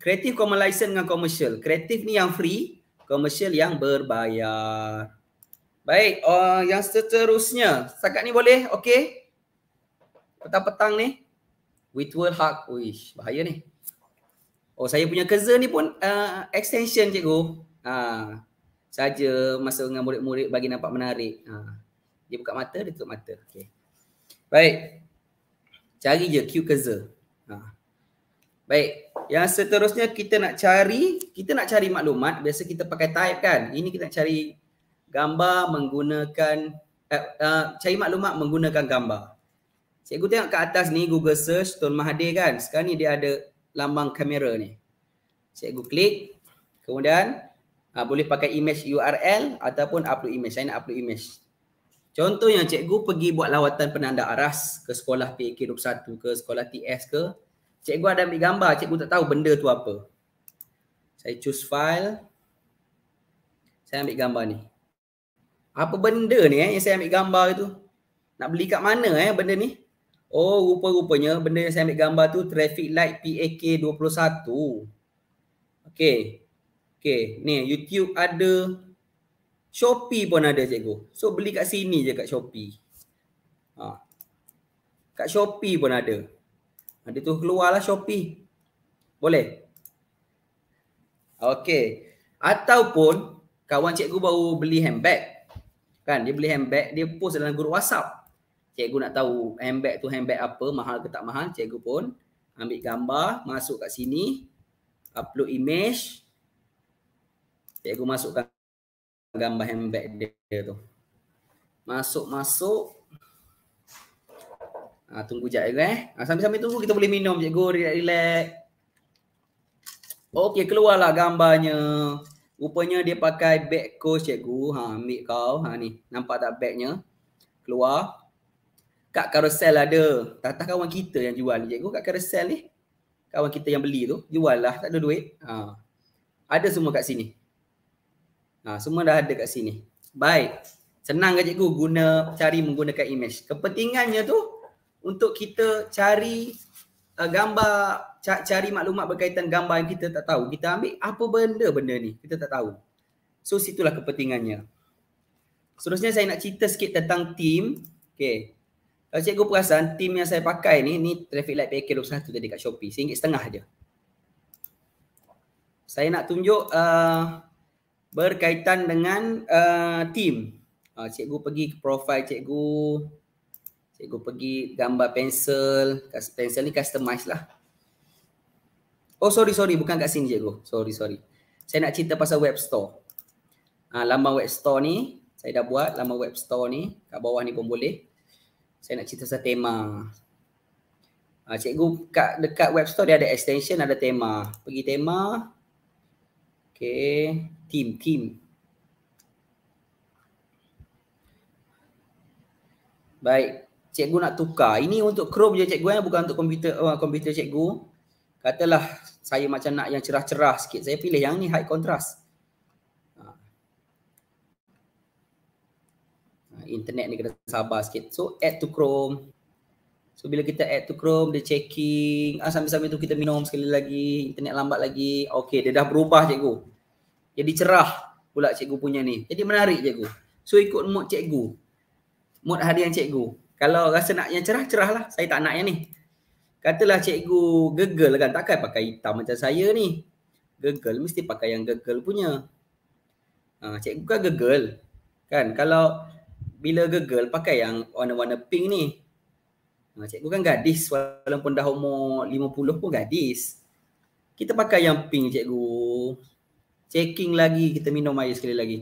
Kreatif uh, common license dengan commercial. Kreatif ni yang free, commercial yang berbayar. Baik, uh, yang seterusnya. Setakat ni boleh? Okey? Petang-petang ni. With world hug. Uish, bahaya ni. Oh, saya punya kerja ni pun uh, extension cikgu. Uh, saja masa dengan murid-murid bagi nampak menarik. Uh, dia buka mata, dia tutup mata. Okay. Baik, Cari je Q ke Z. Ha. Baik. Yang seterusnya kita nak cari, kita nak cari maklumat. Biasa kita pakai type kan. Ini kita nak cari gambar menggunakan, uh, uh, cari maklumat menggunakan gambar. Cikgu tengok kat atas ni Google search Tun Mahathir kan. Sekarang ni dia ada lambang kamera ni. Cikgu klik. Kemudian uh, boleh pakai image URL ataupun upload image. Saya nak upload image. Contoh yang cikgu pergi buat lawatan penanda aras ke sekolah PK21 ke sekolah TS ke, cikgu ada ambil gambar, cikgu tak tahu benda tu apa. Saya choose file. Saya ambil gambar ni. Apa benda ni eh yang saya ambil gambar itu? Nak beli kat mana eh benda ni? Oh, rupa-rupanya benda yang saya ambil gambar tu traffic light PAK 21. Okey. Okey, ni YouTube ada Shopee pun ada cikgu. So beli kat sini je kat Shopee. Ha. Kat Shopee pun ada. Ada ha, tu keluarlah Shopee. Boleh? Okey. Ataupun kawan cikgu baru beli handbag. Kan dia beli handbag, dia post dalam grup WhatsApp. Cikgu nak tahu handbag tu handbag apa, mahal ke tak mahal, cikgu pun ambil gambar, masuk kat sini, upload image. Cikgu masukkan gambar handbag dia tu. Masuk-masuk. Ha, tunggu jap ya. Eh. Ha, sambil-sambil tunggu kita boleh minum cikgu. Relax-relax. Okey, keluarlah gambarnya. Rupanya dia pakai bag coach cikgu. Ha, ambil kau. Ha, ni. Nampak tak bagnya? Keluar. Kak carousel ada. Tak Tata kawan kita yang jual ni cikgu. kak carousel ni. Kawan kita yang beli tu. Jual lah. Tak ada duit. Ha. Ada semua kat sini. Ha, semua dah ada kat sini. Baik. Senang ke cikgu guna cari menggunakan image. Kepentingannya tu untuk kita cari uh, gambar cari maklumat berkaitan gambar yang kita tak tahu. Kita ambil apa benda benda ni kita tak tahu. So situlah kepentingannya. Seterusnya saya nak cerita sikit tentang team. Okay. Kalau cikgu perasan team yang saya pakai ni ni traffic light package satu tadi kat Shopee. RM1.5 je. Saya nak tunjuk uh, berkaitan dengan uh, team. Uh, cikgu pergi ke profile cikgu. Cikgu pergi gambar pensel. Pensel ni customize lah. Oh sorry sorry bukan kat sini cikgu. Sorry sorry. Saya nak cerita pasal web store. Uh, lambang web store ni saya dah buat lama web store ni. Kat bawah ni pun boleh. Saya nak cerita pasal tema. Uh, cikgu kat, dekat web store dia ada extension ada tema. Pergi tema. Okay tim tim baik cikgu nak tukar ini untuk chrome je cikgu ya bukan untuk komputer uh, komputer cikgu katalah saya macam nak yang cerah-cerah sikit saya pilih yang ni high contrast ha. Ha, internet ni kena sabar sikit so add to chrome So bila kita add to Chrome, dia checking. Ah, sambil-sambil tu kita minum sekali lagi. Internet lambat lagi. Okay, dia dah berubah cikgu. Jadi cerah pula cikgu punya ni. Jadi menarik cikgu. So ikut mood cikgu. Mood hadiah cikgu. Kalau rasa nak yang cerah, lah. Saya tak nak yang ni. Katalah cikgu gegel kan. Takkan pakai hitam macam saya ni. Gegel mesti pakai yang gegel punya. Ha, cikgu kan gegel. Kan kalau bila gegel pakai yang warna-warna pink ni. Ha, cikgu kan gadis walaupun dah umur 50 pun gadis. Kita pakai yang pink cikgu checking lagi kita minum air sekali lagi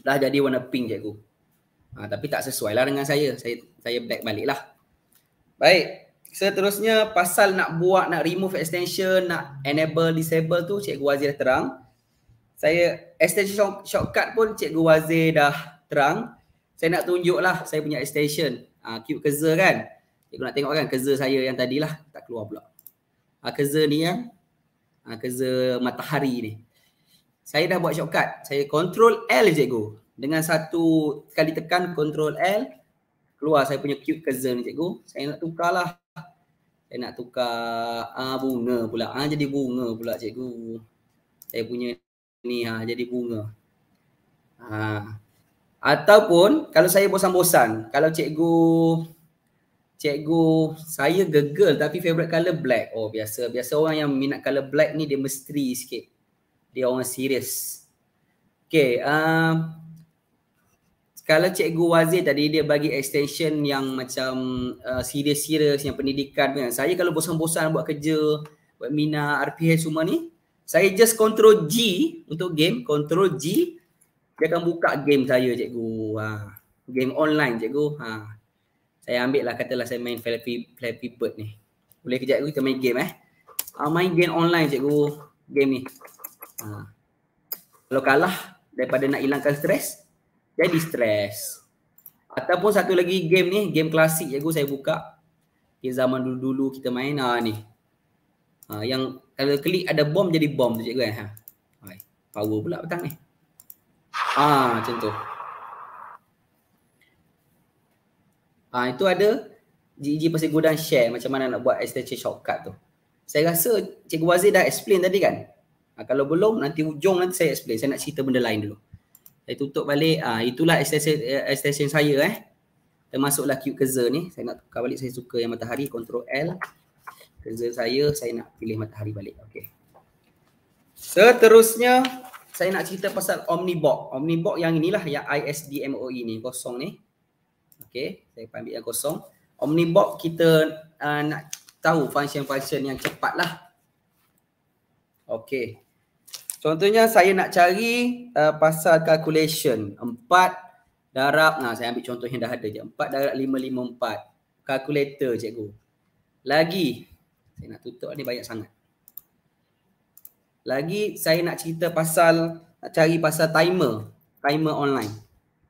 dah jadi warna pink cikgu ha, tapi tak sesuai lah dengan saya saya saya back balik lah baik seterusnya pasal nak buat nak remove extension nak enable disable tu cikgu Wazir dah terang saya extension shortcut pun cikgu Wazir dah terang saya nak tunjuk lah saya punya extension ha, cute kerja kan cikgu nak tengok kan kerja saya yang tadilah tak keluar pula ha, kerja ni yang uh, kerja matahari ni. Saya dah buat shortcut. Saya control L je cikgu. Dengan satu kali tekan control L keluar saya punya cute kerja ni cikgu. Saya nak tukarlah. Saya nak tukar uh, bunga pula. uh, jadi bunga pula cikgu. Saya punya ni ha uh, jadi bunga. Ha. Uh. Ataupun kalau saya bosan-bosan, kalau cikgu cikgu saya gegel tapi favorite color black. Oh biasa. Biasa orang yang minat color black ni dia misteri sikit. Dia orang serius. Okay. Um, kalau cikgu Wazir tadi dia bagi extension yang macam uh, serius-serius yang pendidikan kan. Saya kalau bosan-bosan buat kerja, buat mina, RPH semua ni, saya just control G untuk game, control G dia akan buka game saya cikgu. Ha. Game online cikgu. Ha saya ambil lah katalah saya main Flappy, Flappy Bird ni. Boleh kejap kita main game eh. Uh, main game online cikgu game ni. Uh. Kalau kalah daripada nak hilangkan stres, jadi stres. Ataupun satu lagi game ni, game klasik cikgu saya buka. Di zaman dulu-dulu kita main uh, ni. Uh, yang kalau klik ada bom jadi bom tu cikgu kan. Eh? Ha. Power pula petang ni. Ah, uh, contoh. Ha, itu ada GG pasal gudang share macam mana nak buat extension shortcut tu. Saya rasa Cikgu Wazir dah explain tadi kan? Ha, kalau belum nanti ujung nanti saya explain. Saya nak cerita benda lain dulu. Saya tutup balik. Ha, itulah extension, eh, extension saya eh. Termasuklah cute cursor ni. Saya nak tukar balik. Saya suka yang matahari. Ctrl L. Cursor saya. Saya nak pilih matahari balik. Okay. Seterusnya saya nak cerita pasal Omnibox. Omnibox yang inilah yang ISDMOE ni kosong ni. Okay, saya ambil yang kosong. Omnibox kita uh, nak tahu function-function yang cepat lah. Okay. Contohnya saya nak cari uh, pasal calculation. 4 darab, nah saya ambil contoh yang dah ada je. 4 darab 554. Calculator cikgu. Lagi, saya nak tutup ni banyak sangat. Lagi saya nak cerita pasal, nak cari pasal timer. Timer online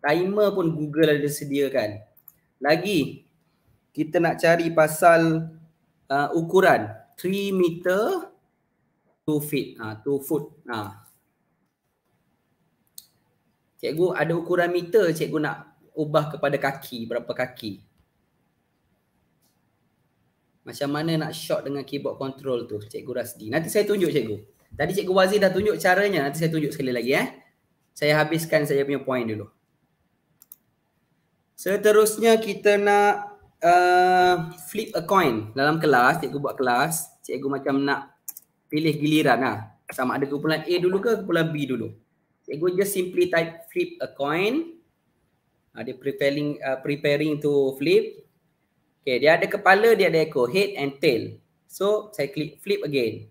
timer pun Google ada sediakan. Lagi kita nak cari pasal uh, ukuran 3 meter 2 feet, uh, ah, 2 foot. Uh. Cikgu ada ukuran meter cikgu nak ubah kepada kaki, berapa kaki. Macam mana nak shot dengan keyboard control tu cikgu Rasdi. Nanti saya tunjuk cikgu. Tadi cikgu Wazir dah tunjuk caranya, nanti saya tunjuk sekali lagi eh. Saya habiskan saya punya point dulu. Seterusnya kita nak uh, flip a coin dalam kelas, cikgu buat kelas, cikgu macam nak pilih giliran lah. Sama ada kumpulan A dulu ke kumpulan B dulu. Cikgu just simply type flip a coin. Ada ah, uh, preparing uh, preparing to flip. Okay, dia ada kepala, dia ada ekor, head and tail. So, saya klik flip again.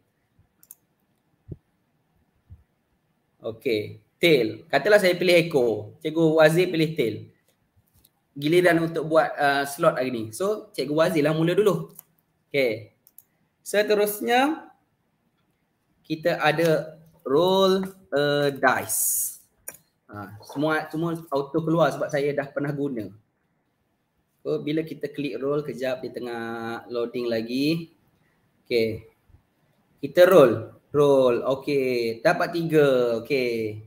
Okay, tail. Katalah saya pilih ekor. Cikgu Wazir pilih tail giliran untuk buat uh, slot hari ni. So, Cikgu Wazir lah mula dulu. Okay. Seterusnya, kita ada roll a dice. Ha, semua semua auto keluar sebab saya dah pernah guna. So, bila kita klik roll, kejap di tengah loading lagi. Okay. Kita roll. Roll. Okay. Dapat tiga. Okay.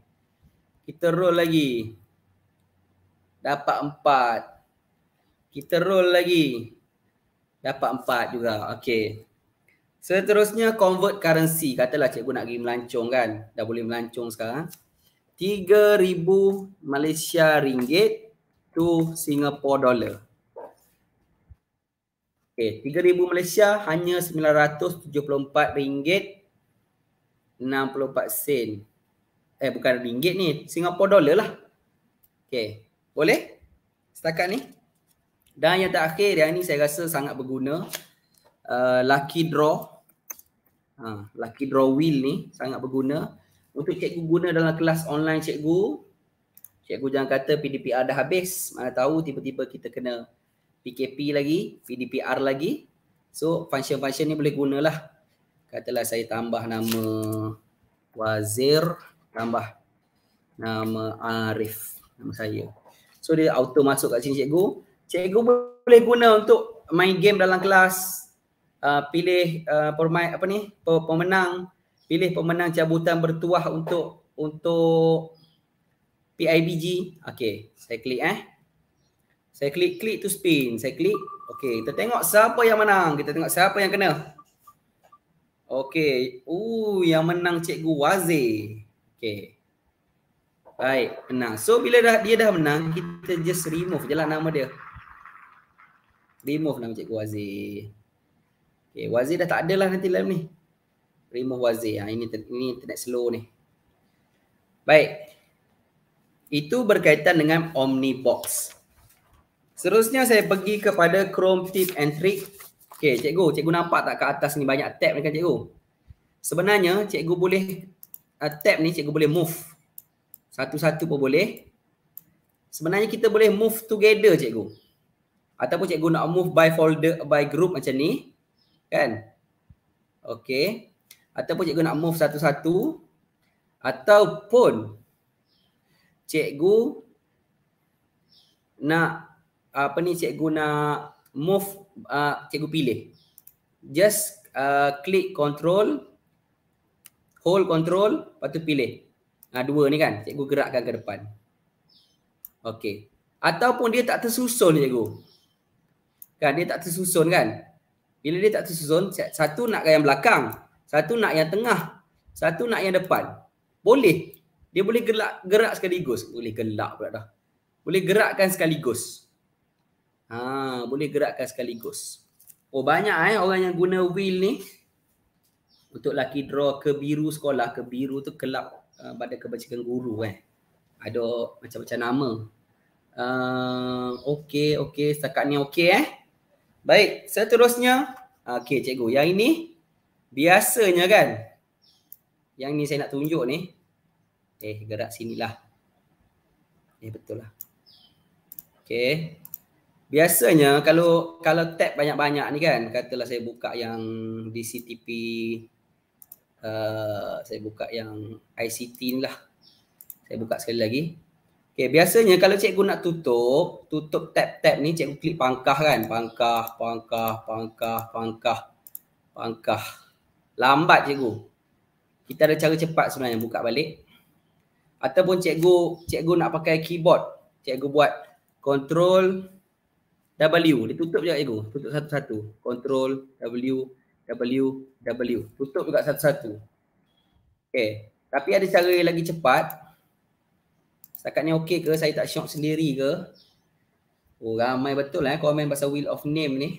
Kita roll lagi dapat empat. Kita roll lagi. Dapat empat juga. Okey. Seterusnya convert currency. Katalah cikgu nak pergi melancong kan. Dah boleh melancong sekarang. 3,000 Malaysia ringgit to Singapore dollar. Okay. 3,000 Malaysia hanya 974 ringgit 64 sen. Eh bukan ringgit ni. Singapore dollar lah. Okey. Boleh? Setakat ni? Dan yang terakhir yang ni saya rasa sangat berguna uh, Lucky draw ha, Lucky draw wheel ni sangat berguna Untuk cikgu guna dalam kelas online cikgu Cikgu jangan kata PDPR dah habis Mana tahu tiba-tiba kita kena PKP lagi, PDPR lagi So function-function ni boleh gunalah Katalah saya tambah nama Wazir Tambah nama Arif Nama saya So dia auto masuk kat sini cikgu. Cikgu boleh guna untuk main game dalam kelas. Uh, pilih uh, permain apa ni? Pemenang, pilih pemenang cabutan bertuah untuk untuk PIBG. Okay, saya klik eh. Saya klik klik to spin. Saya klik. Okay, kita tengok siapa yang menang. Kita tengok siapa yang kena. Okay. Uh, yang menang cikgu Wazir. Okay. Baik, menang. So bila dah dia dah menang, kita just remove jelah nama dia. Remove nama cikgu Wazir. Okey, Wazir dah tak ada lah nanti dalam ni. Remove Wazir. Ha, ini ini internet slow ni. Baik. Itu berkaitan dengan Omnibox. Seterusnya saya pergi kepada Chrome Tip and Trick. Okey, cikgu, cikgu nampak tak kat atas ni banyak tab ni kan cikgu? Sebenarnya cikgu boleh uh, tab ni cikgu boleh move satu-satu pun boleh. Sebenarnya kita boleh move together cikgu. Ataupun cikgu nak move by folder, by group macam ni. Kan? Okay. Ataupun cikgu nak move satu-satu. Ataupun cikgu nak apa ni cikgu nak move uh, cikgu pilih. Just uh, click control hold control lepas tu pilih uh, dua ni kan cikgu gerakkan ke depan okey ataupun dia tak tersusun cikgu kan dia tak tersusun kan bila dia tak tersusun satu nak yang belakang satu nak yang tengah satu nak yang depan boleh dia boleh gerak gerak sekaligus boleh gelak pula dah boleh gerakkan sekaligus ha boleh gerakkan sekaligus oh banyak eh orang yang guna wheel ni untuk laki draw kebiru sekolah kebiru tu kelab pada ah, kebajikan guru eh. Ada macam-macam nama. Uh, ah, okey, okey, setakat ni okey eh. Baik, seterusnya. Ah, okey, cikgu. Yang ini biasanya kan. Yang ni saya nak tunjuk ni. Eh, gerak sini lah. Eh, betul lah. Okey. Biasanya kalau kalau tab banyak-banyak ni kan, katalah saya buka yang DCTP Eh, saya buka yang ICT ni lah. Saya buka sekali lagi. Okay, biasanya kalau cikgu nak tutup, tutup tab-tab ni cikgu klik pangkah kan. Pangkah, pangkah, pangkah, pangkah, pangkah. Lambat cikgu. Kita ada cara cepat sebenarnya buka balik. Ataupun cikgu cikgu nak pakai keyboard. Cikgu buat control W. Dia tutup je cikgu. Tutup satu-satu. Control W. WW. Tutup juga satu-satu. Okay. Tapi ada cara yang lagi cepat. Setakat ni okey ke? Saya tak syok sendiri ke? Oh, ramai betul eh komen pasal will of name ni.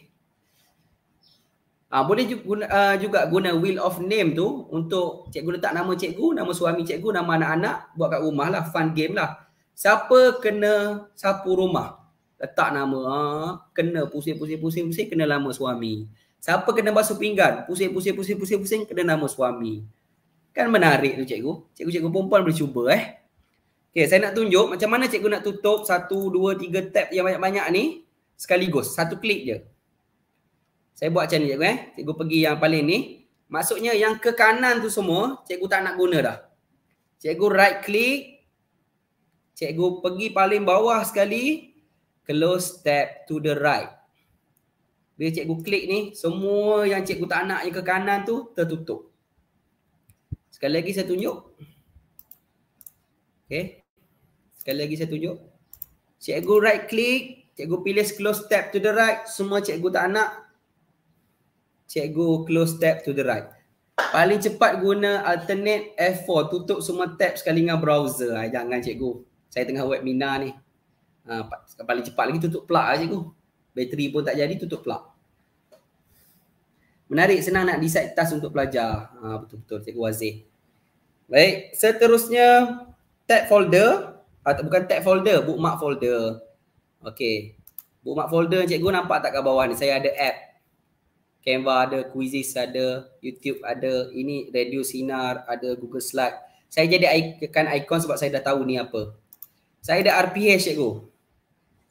Ah, boleh ah, juga guna, uh, juga guna will of name tu untuk cikgu letak nama cikgu, nama suami cikgu, nama anak-anak buat kat rumah lah. Fun game lah. Siapa kena sapu rumah? Letak nama. Ha? Kena pusing-pusing-pusing kena nama Suami. Siapa kena basuh pinggan? Pusing, pusing, pusing, pusing, pusing, kena nama suami. Kan menarik tu cikgu. Cikgu-cikgu perempuan boleh cuba eh. Okay, saya nak tunjuk macam mana cikgu nak tutup satu, dua, tiga tab yang banyak-banyak ni sekaligus. Satu klik je. Saya buat macam ni cikgu eh. Cikgu pergi yang paling ni. Maksudnya yang ke kanan tu semua, cikgu tak nak guna dah. Cikgu right click. Cikgu pergi paling bawah sekali. Close tab to the right. Bila cikgu klik ni, semua yang cikgu tak nak yang ke kanan tu tertutup. Sekali lagi saya tunjuk. Okay. Sekali lagi saya tunjuk. Cikgu right click. Cikgu pilih close tab to the right. Semua cikgu tak nak. Cikgu close tab to the right. Paling cepat guna alternate F4. Tutup semua tab sekali dengan browser. Ah, jangan cikgu. Saya tengah webinar ni. Ah, paling cepat lagi tutup plug lah cikgu. Bateri pun tak jadi, tutup plug. Menarik, senang nak decide task untuk pelajar. Ha, betul-betul, cikgu Wazir. Baik, seterusnya tab folder. Atau ah, bukan tab folder, bookmark folder. Okay. Bookmark folder cikgu nampak tak kat bawah ni? Saya ada app. Canva ada, Quizzes ada, YouTube ada, ini Radio Sinar ada, Google Slide. Saya jadi ikon sebab saya dah tahu ni apa. Saya ada RPH cikgu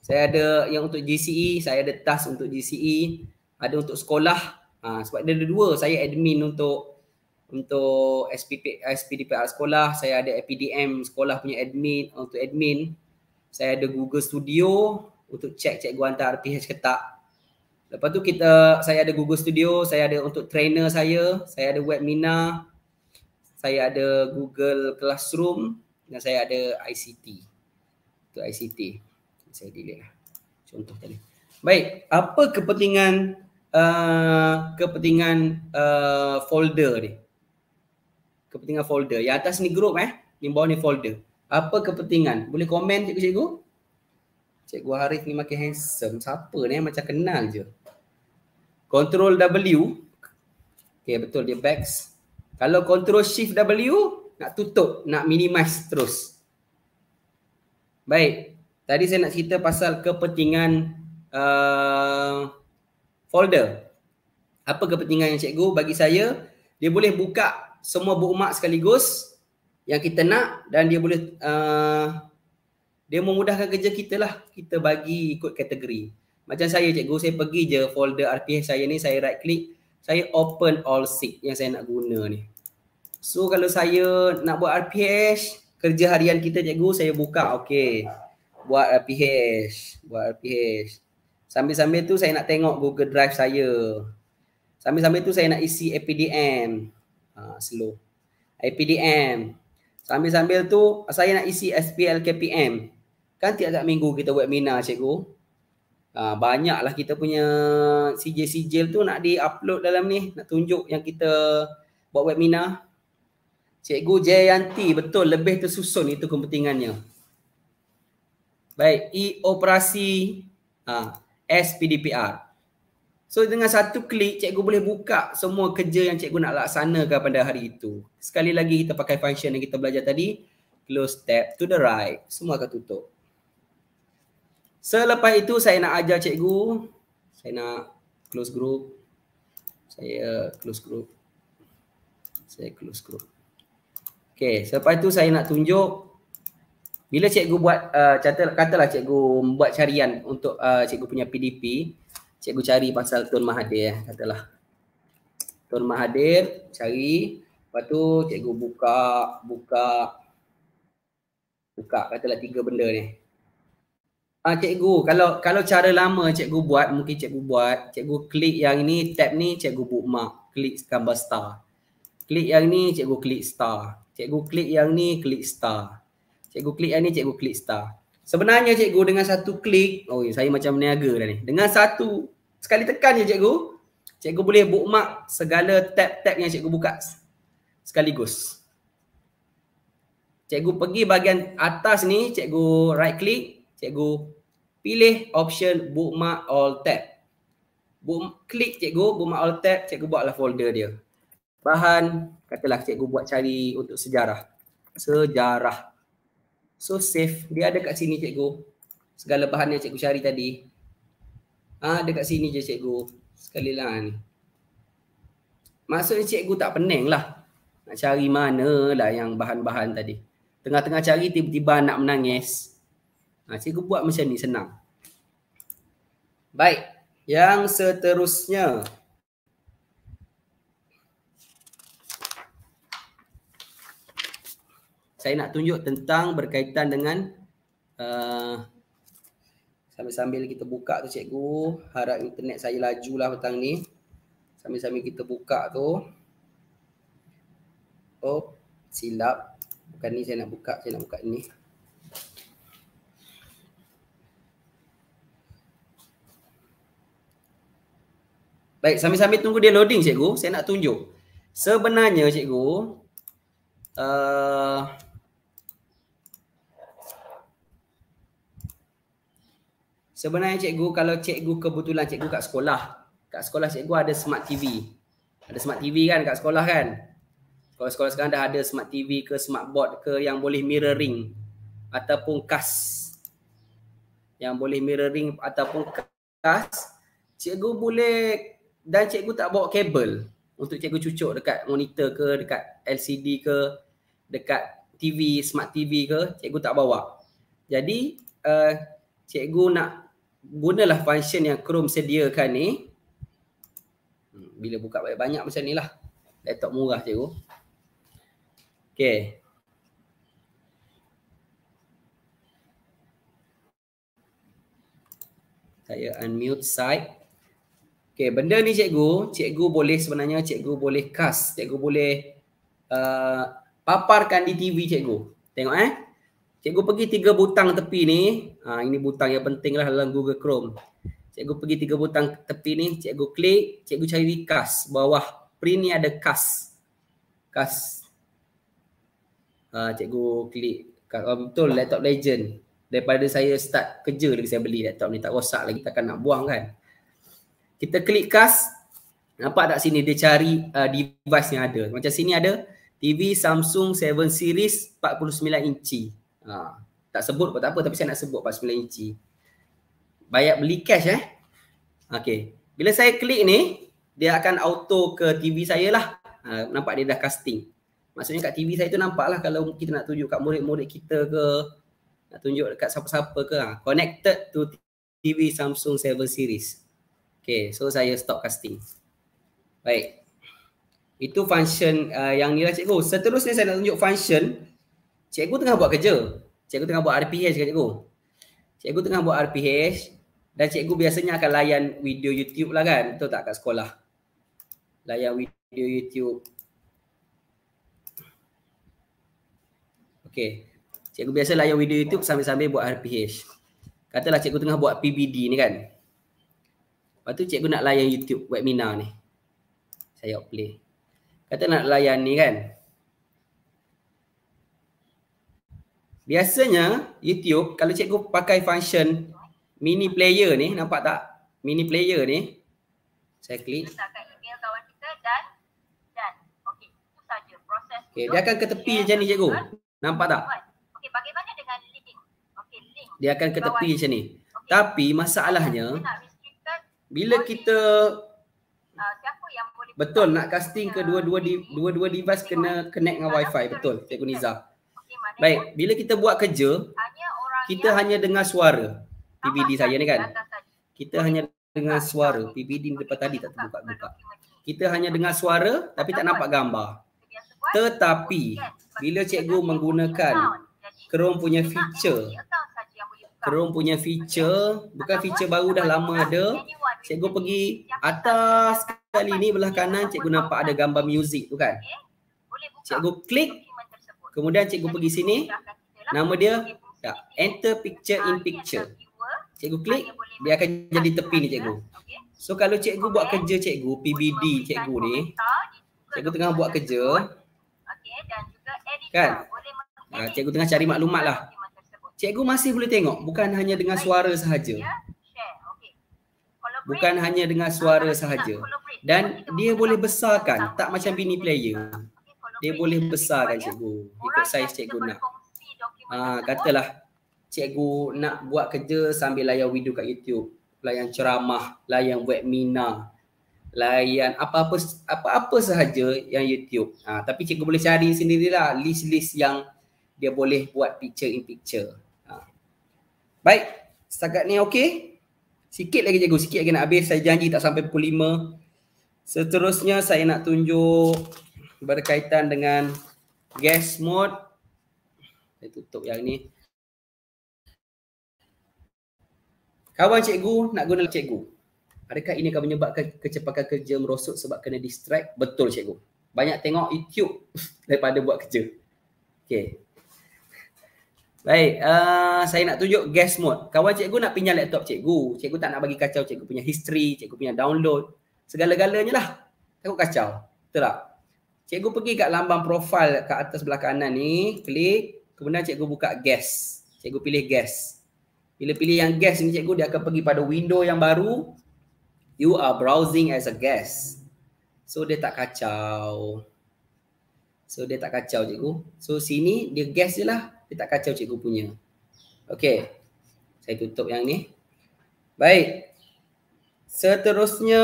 saya ada yang untuk GCE, saya ada task untuk GCE, ada untuk sekolah. Ha, sebab dia ada dua, saya admin untuk untuk SPP, SPDPR sekolah, saya ada APDM sekolah punya admin untuk admin. Saya ada Google Studio untuk cek cikgu hantar RPH ke tak. Lepas tu kita saya ada Google Studio, saya ada untuk trainer saya, saya ada webinar, saya ada Google Classroom dan saya ada ICT. Itu ICT saya delete lah. Contoh tadi. Baik, apa kepentingan uh, kepentingan uh, folder ni? Kepentingan folder. Yang atas ni group eh. Ni bawah ni folder. Apa kepentingan? Boleh komen cikgu-cikgu? Cikgu Harif ni makin handsome. Siapa ni? Eh? Macam kenal je. Control W. Okay, betul dia backs. Kalau control shift W, nak tutup, nak minimize terus. Baik, Tadi saya nak cerita pasal kepentingan uh, folder. Apa kepentingan yang cikgu bagi saya? Dia boleh buka semua bookmark sekaligus yang kita nak dan dia boleh uh, dia memudahkan kerja kita lah. Kita bagi ikut kategori. Macam saya cikgu, saya pergi je folder RPH saya ni, saya right click, saya open all seat yang saya nak guna ni. So kalau saya nak buat RPH, kerja harian kita cikgu, saya buka, okay buat RPH, buat RPH. Sambil-sambil tu saya nak tengok Google Drive saya. Sambil-sambil tu saya nak isi APDM. Ha, slow. APDM. Sambil-sambil tu saya nak isi SPL KPM. Kan tiap-tiap minggu kita mina cikgu. Ha, banyaklah kita punya sijil-sijil tu nak di-upload dalam ni. Nak tunjuk yang kita buat webinar. Cikgu Jayanti betul lebih tersusun itu kepentingannya. Baik, E operasi uh, ha, SPDPR. So dengan satu klik, cikgu boleh buka semua kerja yang cikgu nak laksanakan pada hari itu. Sekali lagi kita pakai function yang kita belajar tadi. Close tab to the right. Semua akan tutup. Selepas itu saya nak ajar cikgu. Saya nak close group. Saya close group. Saya close group. Okay, selepas itu saya nak tunjuk bila cikgu buat uh, catat katalah cikgu buat carian untuk uh, cikgu punya PDP cikgu cari pasal Tun Mahathir ya katalah Tun Mahathir cari lepas tu cikgu buka buka buka katalah tiga benda ni Ah cikgu kalau kalau cara lama cikgu buat mungkin cikgu buat cikgu klik yang ni tab ni cikgu bookmark klik gambar star klik yang ni cikgu klik star cikgu klik yang ni klik star Cikgu klik yang ni, cikgu klik star. Sebenarnya cikgu dengan satu klik, oh ya, saya macam niaga dah ni. Dengan satu, sekali tekan je cikgu, cikgu boleh bookmark segala tab-tab yang cikgu buka sekaligus. Cikgu pergi bahagian atas ni, cikgu right click, cikgu pilih option bookmark all tab. Book, klik cikgu, bookmark all tab, cikgu buatlah folder dia. Bahan, katalah cikgu buat cari untuk Sejarah. Sejarah. So safe. Dia ada kat sini cikgu. Segala bahan yang cikgu cari tadi. Ha, ada kat sini je cikgu. Sekali lah ni. Maksudnya cikgu tak pening lah. Nak cari mana lah yang bahan-bahan tadi. Tengah-tengah cari tiba-tiba nak menangis. Ha, cikgu buat macam ni senang. Baik. Yang seterusnya. Yang seterusnya. saya nak tunjuk tentang berkaitan dengan uh, sambil-sambil kita buka tu cikgu harap internet saya laju lah petang ni sambil-sambil kita buka tu oh silap bukan ni saya nak buka saya nak buka ni Baik, sambil-sambil tunggu dia loading cikgu, saya nak tunjuk. Sebenarnya cikgu, uh, Sebenarnya cikgu kalau cikgu kebetulan cikgu kat sekolah, kat sekolah cikgu ada smart TV. Ada smart TV kan kat sekolah kan? Kalau sekolah sekarang dah ada smart TV ke smart board ke yang boleh mirroring ataupun kas yang boleh mirroring ataupun kas cikgu boleh dan cikgu tak bawa kabel untuk cikgu cucuk dekat monitor ke dekat LCD ke dekat TV smart TV ke cikgu tak bawa jadi uh, cikgu nak gunalah function yang Chrome sediakan ni. Hmm, bila buka banyak-banyak macam ni lah. Laptop murah cikgu. Okay. Saya unmute side. Okay, benda ni cikgu, cikgu boleh sebenarnya cikgu boleh cast, cikgu boleh uh, paparkan di TV cikgu. Tengok eh. Cikgu pergi tiga butang tepi ni. Ha, ini butang yang penting lah dalam Google Chrome. Cikgu pergi tiga butang tepi ni. Cikgu klik. Cikgu cari kas. Bawah print ni ada kas. Kas. Ha, cikgu klik. Kas. Oh, betul laptop legend. Daripada saya start kerja lagi saya beli laptop ni. Tak rosak lagi. Takkan nak buang kan. Kita klik kas. Nampak tak sini dia cari uh, device yang ada. Macam sini ada TV Samsung 7 Series 49 inci. Ha, tak sebut pun apa tapi saya nak sebut 49 inci. Bayar beli cash eh. Okey. Bila saya klik ni, dia akan auto ke TV saya lah. Ha, nampak dia dah casting. Maksudnya kat TV saya tu nampak lah kalau kita nak tunjuk kat murid-murid kita ke. Nak tunjuk kat siapa-siapa ke. Ha, connected to TV Samsung 7 Series. Okey. so saya stop casting. Baik. Itu function uh, yang ni lah cikgu. Seterusnya saya nak tunjuk function cikgu tengah buat kerja. Cikgu tengah buat RPH dekat cikgu. Cikgu tengah buat RPH dan cikgu biasanya akan layan video YouTube lah kan. Betul tak kat sekolah? Layan video YouTube. Okay. Cikgu biasa layan video YouTube sambil-sambil buat RPH. Katalah cikgu tengah buat PBD ni kan. Lepas tu cikgu nak layan YouTube webinar ni. Saya play. Kata nak layan ni kan. Biasanya YouTube kalau cikgu pakai function mini player ni nampak tak? Mini player ni. Saya klik. Okay, dia akan ke tepi macam ni cikgu. Nampak tak? Okey, bagaimana dengan link? Okey, link. Dia akan ke tepi macam ni. Okay. Tapi masalahnya bila kita uh, Betul nak casting ke dua-dua di dua-dua device kena connect dengan wifi betul cikgu Niza. Baik, bila kita buat kerja, kan? kita hanya dengar suara PBD saya ni kan? Kita hanya dengar suara PBD ni depan tadi tak terbuka-buka. Kita hanya dengar suara tapi tak nampak gambar. Tetapi bila cikgu menggunakan Chrome punya feature, Chrome punya feature, bukan feature baru dah lama ada. Cikgu pergi atas kali ni belah kanan cikgu nampak ada gambar music tu kan? Cikgu klik kemudian cikgu pergi sini nama dia ya, enter picture in picture cikgu klik dia akan jadi tepi ni cikgu so kalau cikgu buat kerja cikgu PBD cikgu ni cikgu tengah buat kerja kan ha, cikgu tengah cari maklumat lah cikgu masih boleh tengok bukan hanya dengan suara sahaja bukan hanya dengan suara sahaja dan dia boleh besarkan tak macam bini player dia boleh besarkan cikgu ikut saiz cikgu nak. Ha, katalah cikgu nak buat kerja sambil layan video kat YouTube, layan ceramah, layan webinar, layan apa-apa apa-apa sahaja yang YouTube. Ha, tapi cikgu boleh cari sendirilah list-list yang dia boleh buat picture in picture. Ha. Baik, setakat ni okey. Sikit lagi cikgu, sikit lagi nak habis. Saya janji tak sampai pukul 5. Seterusnya saya nak tunjuk berkaitan dengan gas mode. Saya tutup yang ni. Kawan cikgu nak guna cikgu. Adakah ini akan menyebabkan kecepatan kerja merosot sebab kena distract? Betul cikgu. Banyak tengok YouTube daripada buat kerja. Okay. Baik, uh, saya nak tunjuk gas mode. Kawan cikgu nak pinjam laptop cikgu. Cikgu tak nak bagi kacau cikgu punya history, cikgu punya download. Segala-galanya lah. Takut kacau. Betul tak? Cikgu pergi kat lambang profil kat atas belah kanan ni, klik. Kemudian cikgu buka guest. Cikgu pilih guest. Bila pilih yang guest ni cikgu dia akan pergi pada window yang baru. You are browsing as a guest. So dia tak kacau. So dia tak kacau cikgu. So sini dia guest je lah. Dia tak kacau cikgu punya. Okay. Saya tutup yang ni. Baik. Seterusnya.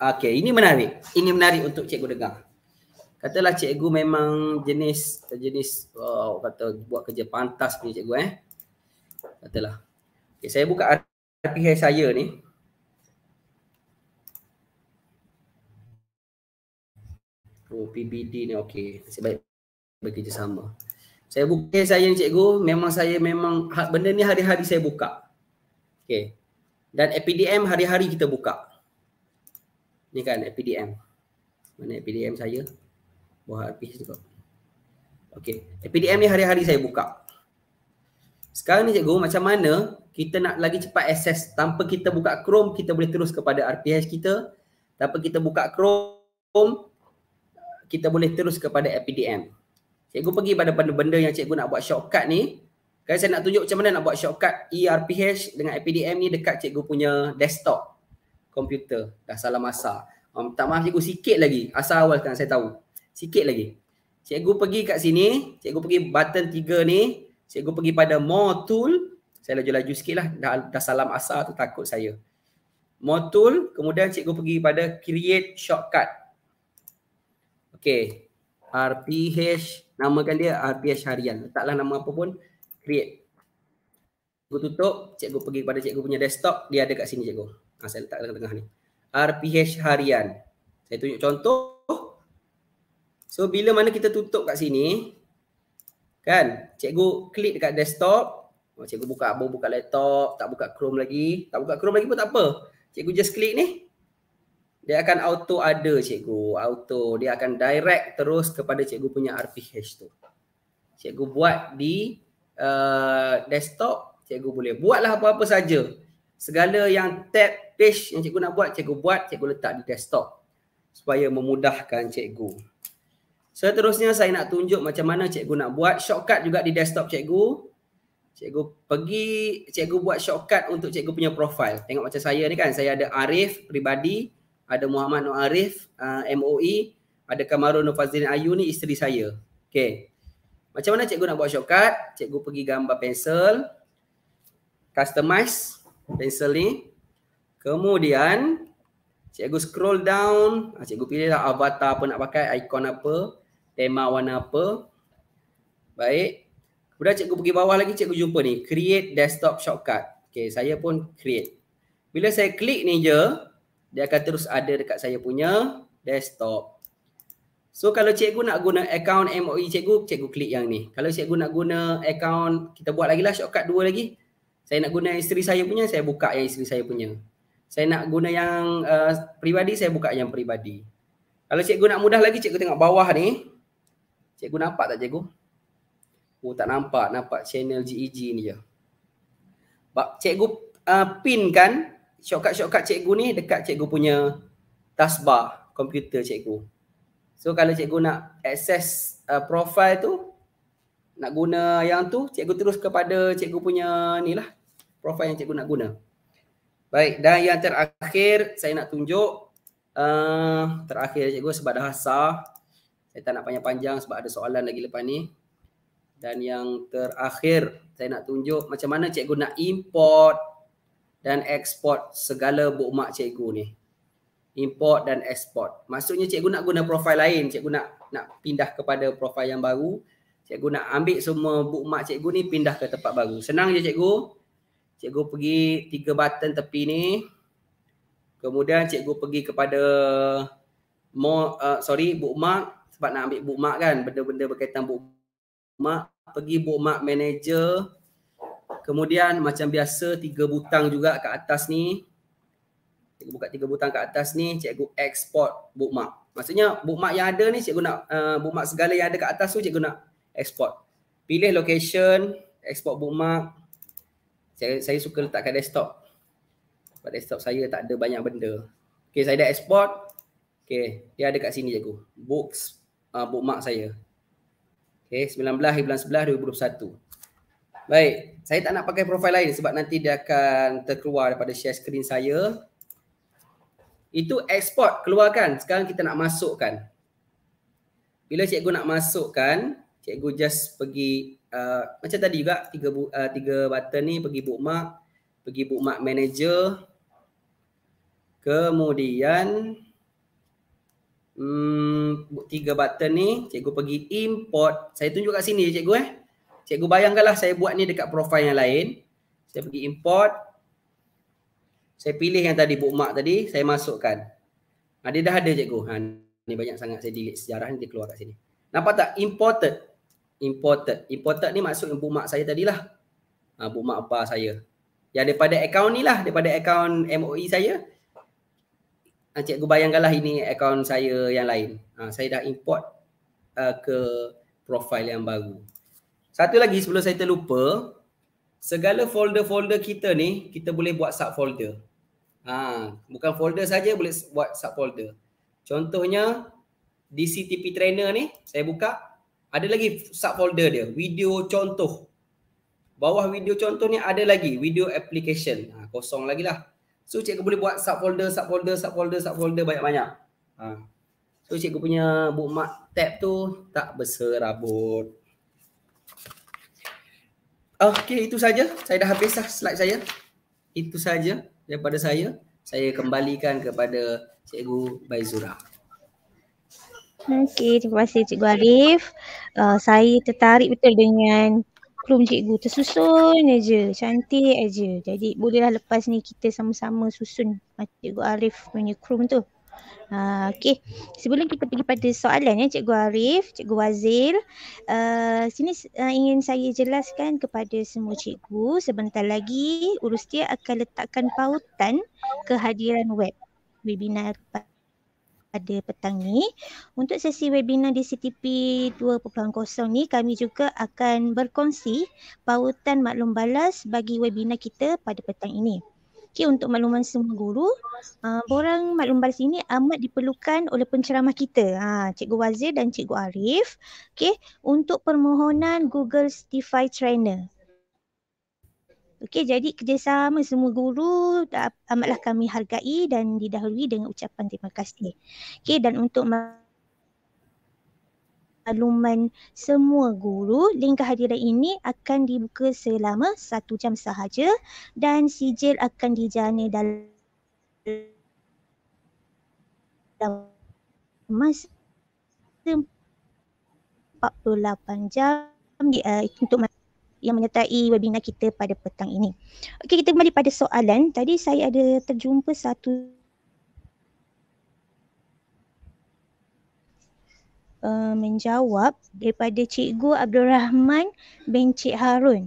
Okay. Ini menarik. Ini menarik untuk cikgu dengar katalah cikgu memang jenis jenis oh, kata buat kerja pantas punya cikgu eh. Katalah. Okay, saya buka RPH saya ni. Oh, PBD ni okey. Nasib baik bekerja sama. Saya buka RPH saya ni cikgu, memang saya memang ha, benda ni hari-hari saya buka. Okey. Dan APDM hari-hari kita buka. Ni kan APDM. Mana APDM saya? Buah habis juga. Okey, eh, PDM ni hari-hari saya buka. Sekarang ni cikgu macam mana kita nak lagi cepat akses tanpa kita buka Chrome kita boleh terus kepada RPH kita tanpa kita buka Chrome kita boleh terus kepada APDM. Cikgu pergi pada benda-benda yang cikgu nak buat shortcut ni. Kan saya nak tunjuk macam mana nak buat shortcut ERPH dengan APDM ni dekat cikgu punya desktop komputer. Dah salah masa. Um, tak maaf cikgu sikit lagi. Asal awal kan saya tahu. Sikit lagi. Cikgu pergi kat sini. Cikgu pergi button tiga ni. Cikgu pergi pada more tool. Saya laju-laju sikit lah. Dah, dah salam asar tu takut saya. More tool. Kemudian cikgu pergi pada create shortcut. Okay. RPH. Namakan dia RPH harian. Letaklah nama apa pun. Create. Cikgu tutup. Cikgu pergi kepada cikgu punya desktop. Dia ada kat sini cikgu. Ha, saya letak tengah tengah ni. RPH harian. Saya tunjuk contoh. So bila mana kita tutup kat sini kan cikgu klik dekat desktop oh, cikgu buka abu buka laptop tak buka chrome lagi tak buka chrome lagi pun tak apa cikgu just klik ni dia akan auto ada cikgu auto dia akan direct terus kepada cikgu punya rph tu cikgu buat di uh, desktop cikgu boleh buatlah apa-apa saja segala yang tab page yang cikgu nak buat cikgu buat cikgu letak di desktop supaya memudahkan cikgu Seterusnya saya nak tunjuk macam mana cikgu nak buat shortcut juga di desktop cikgu. Cikgu pergi, cikgu buat shortcut untuk cikgu punya profil Tengok macam saya ni kan, saya ada Arif pribadi, ada Muhammad Nur Arif, uh, MOE, ada Kamarul Nur Fazlin Ayu ni isteri saya. Okay. Macam mana cikgu nak buat shortcut? Cikgu pergi gambar pensel, customize pensel ni. Kemudian, cikgu scroll down, ah, cikgu pilihlah avatar apa nak pakai, ikon apa tema warna apa. Baik. Kemudian cikgu pergi bawah lagi cikgu jumpa ni. Create desktop shortcut. Okay saya pun create. Bila saya klik ni je, dia akan terus ada dekat saya punya desktop. So kalau cikgu nak guna account MOE cikgu, cikgu klik yang ni. Kalau cikgu nak guna account, kita buat lagi lah shortcut dua lagi. Saya nak guna isteri saya punya, saya buka yang isteri saya punya. Saya nak guna yang uh, peribadi, saya buka yang peribadi. Kalau cikgu nak mudah lagi, cikgu tengok bawah ni. Cikgu nampak tak cikgu? Oh tak nampak, nampak channel GEG e ni je. Cikgu uh, pin kan shortcut-shortcut cikgu ni dekat cikgu punya taskbar komputer cikgu. So kalau cikgu nak access uh, profile tu, nak guna yang tu, cikgu terus kepada cikgu punya ni lah profile yang cikgu nak guna. Baik, dan yang terakhir saya nak tunjuk uh, terakhir cikgu sebab dah asal saya tak nak panjang-panjang sebab ada soalan lagi lepas ni. Dan yang terakhir, saya nak tunjuk macam mana cikgu nak import dan export segala bookmark cikgu ni. Import dan export. Maksudnya cikgu nak guna profil lain, cikgu nak nak pindah kepada profil yang baru. Cikgu nak ambil semua bookmark cikgu ni pindah ke tempat baru. Senang je cikgu. Cikgu pergi tiga button tepi ni. Kemudian cikgu pergi kepada more, uh, sorry, bookmark sebab nak ambil bookmark kan benda-benda berkaitan bookmark pergi bookmark manager kemudian macam biasa tiga butang juga kat atas ni cikgu buka tiga butang kat atas ni cikgu export bookmark maksudnya bookmark yang ada ni cikgu nak uh, bookmark segala yang ada kat atas tu cikgu nak export pilih location export bookmark saya, saya suka letak kat desktop kat desktop saya tak ada banyak benda Okay, saya dah export. Okay, dia ada kat sini cikgu. Books uh, ah, mak saya. Okay, 19 bulan 11 2021. Baik, saya tak nak pakai profil lain sebab nanti dia akan terkeluar daripada share screen saya. Itu export, keluarkan. Sekarang kita nak masukkan. Bila cikgu nak masukkan, cikgu just pergi uh, macam tadi juga tiga bu- uh, tiga button ni pergi mak, pergi mak manager. Kemudian hmm, tiga button ni cikgu pergi import saya tunjuk kat sini je cikgu eh cikgu bayangkanlah saya buat ni dekat profil yang lain saya pergi import saya pilih yang tadi bookmark tadi saya masukkan ha, dia dah ada cikgu ha, ni banyak sangat saya delete sejarah ni dia keluar kat sini nampak tak imported imported imported ni maksud bookmark saya tadilah ha, bookmark apa saya yang daripada account ni lah daripada account MOE saya Ah, cikgu bayangkanlah ini akaun saya yang lain. Ha, saya dah import uh, ke profil yang baru. Satu lagi sebelum saya terlupa, segala folder-folder kita ni kita boleh buat subfolder. Ha, bukan folder saja boleh buat subfolder. Contohnya di CTP trainer ni saya buka ada lagi subfolder dia video contoh. Bawah video contoh ni ada lagi video application. Ha, kosong lagi lah. So cikgu boleh buat subfolder, subfolder, subfolder, subfolder banyak-banyak. Ha. So cikgu punya bookmark tab tu tak berserabut. Okay, itu saja. Saya dah habis dah slide saya. Itu saja daripada saya. Saya kembalikan kepada cikgu Baizura. Okay, terima kasih cikgu Arif. Uh, saya tertarik betul dengan kurikulum cikgu tersusun aja cantik aja jadi bolehlah lepas ni kita sama-sama susun macam cikgu Arif punya kurikulum tu Uh, ha, okay sebelum kita pergi pada soalan ya Cikgu Arif, Cikgu Wazir uh, eh, Sini uh, ingin saya jelaskan kepada semua cikgu Sebentar lagi Urustia akan letakkan pautan kehadiran web webinar pada petang ni. Untuk sesi webinar di CTP 2.0 ni kami juga akan berkongsi pautan maklum balas bagi webinar kita pada petang ini. Okay, untuk makluman semua guru, uh, borang maklum balas ini amat diperlukan oleh penceramah kita, ha, Cikgu Wazir dan Cikgu Arif, okay, untuk permohonan Google Certified Trainer. Okey, jadi kerjasama semua guru amatlah kami hargai dan didahului dengan ucapan terima kasih. Okey, dan untuk makluman semua guru, link kehadiran ini akan dibuka selama satu jam sahaja dan sijil akan dijana dalam masa 48 jam di, uh, untuk masa yang menyertai webinar kita pada petang ini. Okey, kita kembali pada soalan. Tadi saya ada terjumpa satu uh, menjawab daripada Cikgu Abdul Rahman bin Cik Harun.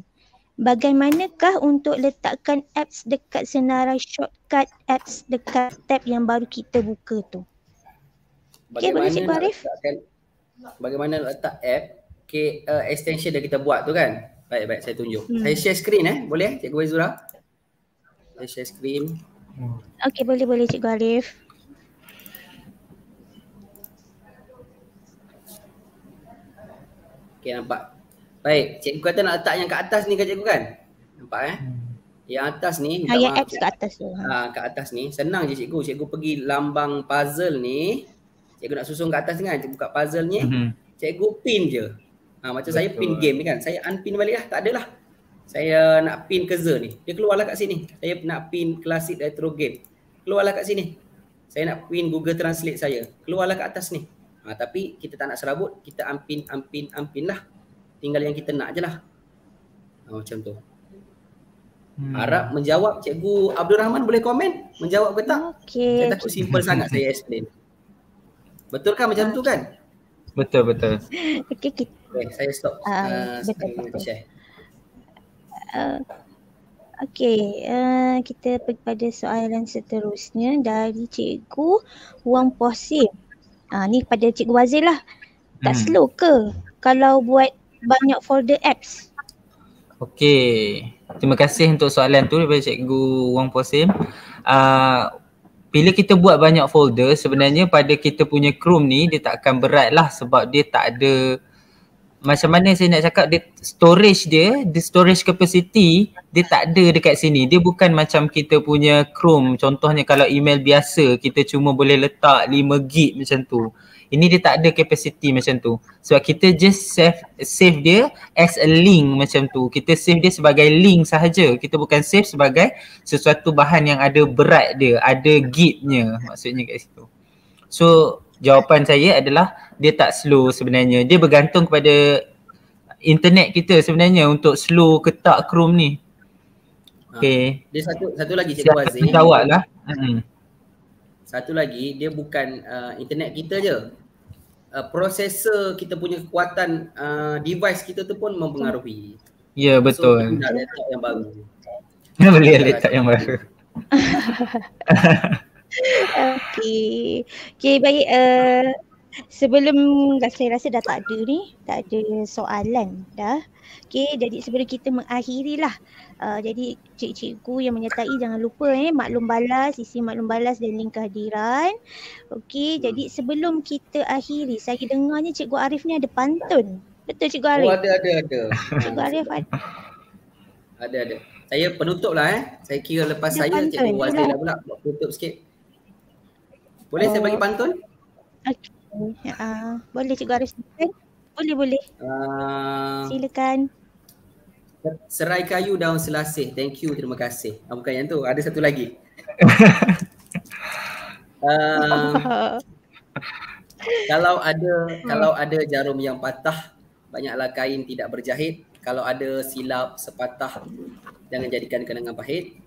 Bagaimanakah untuk letakkan apps dekat senarai shortcut apps dekat tab yang baru kita buka tu? Bagaimana okay, Cikgu Arif? Bagaimana letak app ke uh, extension yang kita buat tu kan? Baik, baik. Saya tunjuk. Hmm. Saya share screen eh. Boleh eh, Cikgu Azura, Saya share screen. Okey, boleh boleh Cikgu Alif. Okey, nampak. Baik, Cikgu kata nak letak yang kat atas ni kan Cikgu kan? Nampak eh? Hmm. Yang atas ni. Ha, yang X kat atas tu. Ha, ah, kat atas ni. Senang je Cikgu. Cikgu pergi lambang puzzle ni. Cikgu nak susun kat atas ni kan? Cikgu buka puzzle ni. Mm-hmm. Cikgu pin je. Ha, macam Betul. saya pin game ni kan. Saya unpin balik lah. Tak adalah. Saya nak pin ke Zer ni. Dia keluarlah kat sini. Saya nak pin klasik retro game. Keluarlah kat sini. Saya nak pin Google Translate saya. Keluarlah kat atas ni. Ha, tapi kita tak nak serabut. Kita unpin, unpin, unpin lah. Tinggal yang kita nak je lah. Ha, macam tu. Hmm. Harap menjawab Cikgu Abdul Rahman boleh komen? Menjawab ke tak? Okay. Saya takut simple sangat saya explain. Betul kan macam tu kan? Betul, betul. Okay, kita Eh, saya stop. Uh, uh, betul, Uh, okay, uh, kita pergi pada soalan seterusnya dari cikgu Wang Posim. Uh, ah, ni pada cikgu Wazir lah. Tak hmm. slow ke kalau buat banyak folder apps? Okey, terima kasih untuk soalan tu daripada cikgu Wang Posim. Uh, ah, bila kita buat banyak folder sebenarnya pada kita punya Chrome ni dia takkan berat lah sebab dia tak ada macam mana saya nak cakap dia storage dia, the storage capacity dia tak ada dekat sini. Dia bukan macam kita punya Chrome. Contohnya kalau email biasa kita cuma boleh letak 5 gig macam tu. Ini dia tak ada capacity macam tu. Sebab kita just save save dia as a link macam tu. Kita save dia sebagai link sahaja. Kita bukan save sebagai sesuatu bahan yang ada berat dia, ada gignya maksudnya kat situ. So jawapan saya adalah dia tak slow sebenarnya. Dia bergantung kepada internet kita sebenarnya untuk slow ke tak Chrome ni. Ha. Okay. Dia satu satu lagi Cik Wazir. Siapa jawab lah. Satu lagi dia bukan uh, internet kita je. Uh, prosesor kita punya kekuatan uh, device kita tu pun mempengaruhi. Ya yeah, betul. So, laptop yang baru. Kena beli laptop yang baru. Okey. Okey baik uh, sebelum saya rasa dah tak ada ni, tak ada soalan dah. Okey jadi sebelum kita mengakhiri lah. Uh, eh, jadi cik-cikgu yang menyertai jangan lupa eh maklum balas, isi maklum balas dan link kehadiran. Okey hmm. jadi sebelum kita akhiri saya dengarnya cikgu Arif ni ada pantun. Betul cikgu Arif? Oh ada ada ada. Cikgu Arif ada. Ada ada. Saya penutup lah eh. Saya kira lepas ada saya pantun. cikgu Wazir dah pula penutup sikit. Boleh uh, saya oh. bagi pantun? Okay. Uh, boleh Cikgu Aris. Boleh, boleh. Uh, Silakan. Serai kayu daun selasih. Thank you. Terima kasih. Ah, bukan yang tu. Ada satu lagi. uh, kalau ada kalau ada jarum yang patah, banyaklah kain tidak berjahit. Kalau ada silap sepatah, jangan jadikan kenangan pahit.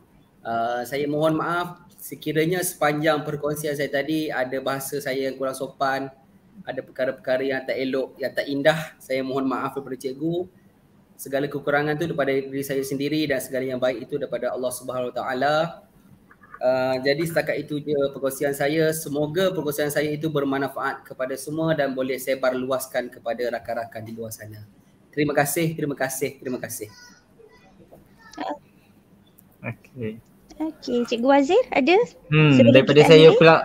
Uh, saya mohon maaf sekiranya sepanjang perkongsian saya tadi ada bahasa saya yang kurang sopan, ada perkara-perkara yang tak elok, yang tak indah, saya mohon maaf kepada cikgu. Segala kekurangan tu daripada diri saya sendiri dan segala yang baik itu daripada Allah Subhanahu Wa Uh, jadi setakat itu je perkongsian saya. Semoga perkongsian saya itu bermanfaat kepada semua dan boleh saya barluaskan kepada rakan-rakan di luar sana. Terima kasih, terima kasih, terima kasih. Okay. Okey, Cikgu Wazir ada? Hmm, daripada saya ni? pula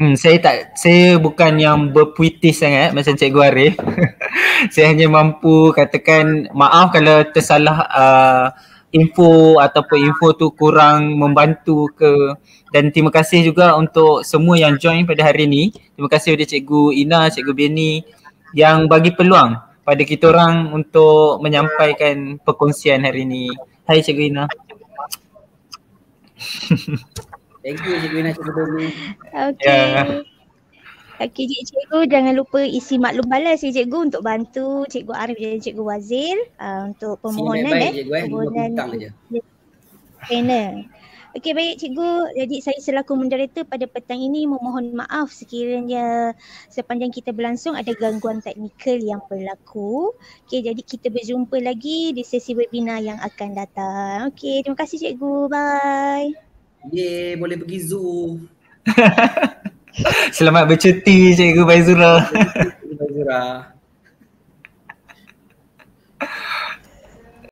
Hmm, saya tak saya bukan yang berpuitis sangat macam Cikgu Arif. saya hanya mampu katakan maaf kalau tersalah uh, info ataupun info tu kurang membantu ke dan terima kasih juga untuk semua yang join pada hari ini. Terima kasih kepada Cikgu Ina, Cikgu Beni yang bagi peluang pada kita orang untuk menyampaikan perkongsian hari ini. Hai Cikgu Ina. Thank you Cikgu Ina Okay. Yeah. Okay cik cikgu jangan lupa isi maklum balas ya, cikgu untuk bantu cikgu Arif dan cikgu Wazir uh, untuk permohonan eh. eh. Permohonan, baik Okey baik cikgu. Jadi saya selaku moderator pada petang ini memohon maaf sekiranya sepanjang kita berlangsung ada gangguan teknikal yang berlaku. Okey jadi kita berjumpa lagi di sesi webinar yang akan datang. Okey terima kasih cikgu. Bye. Ye boleh pergi zoo. Selamat bercuti cikgu Baizura. Baizura.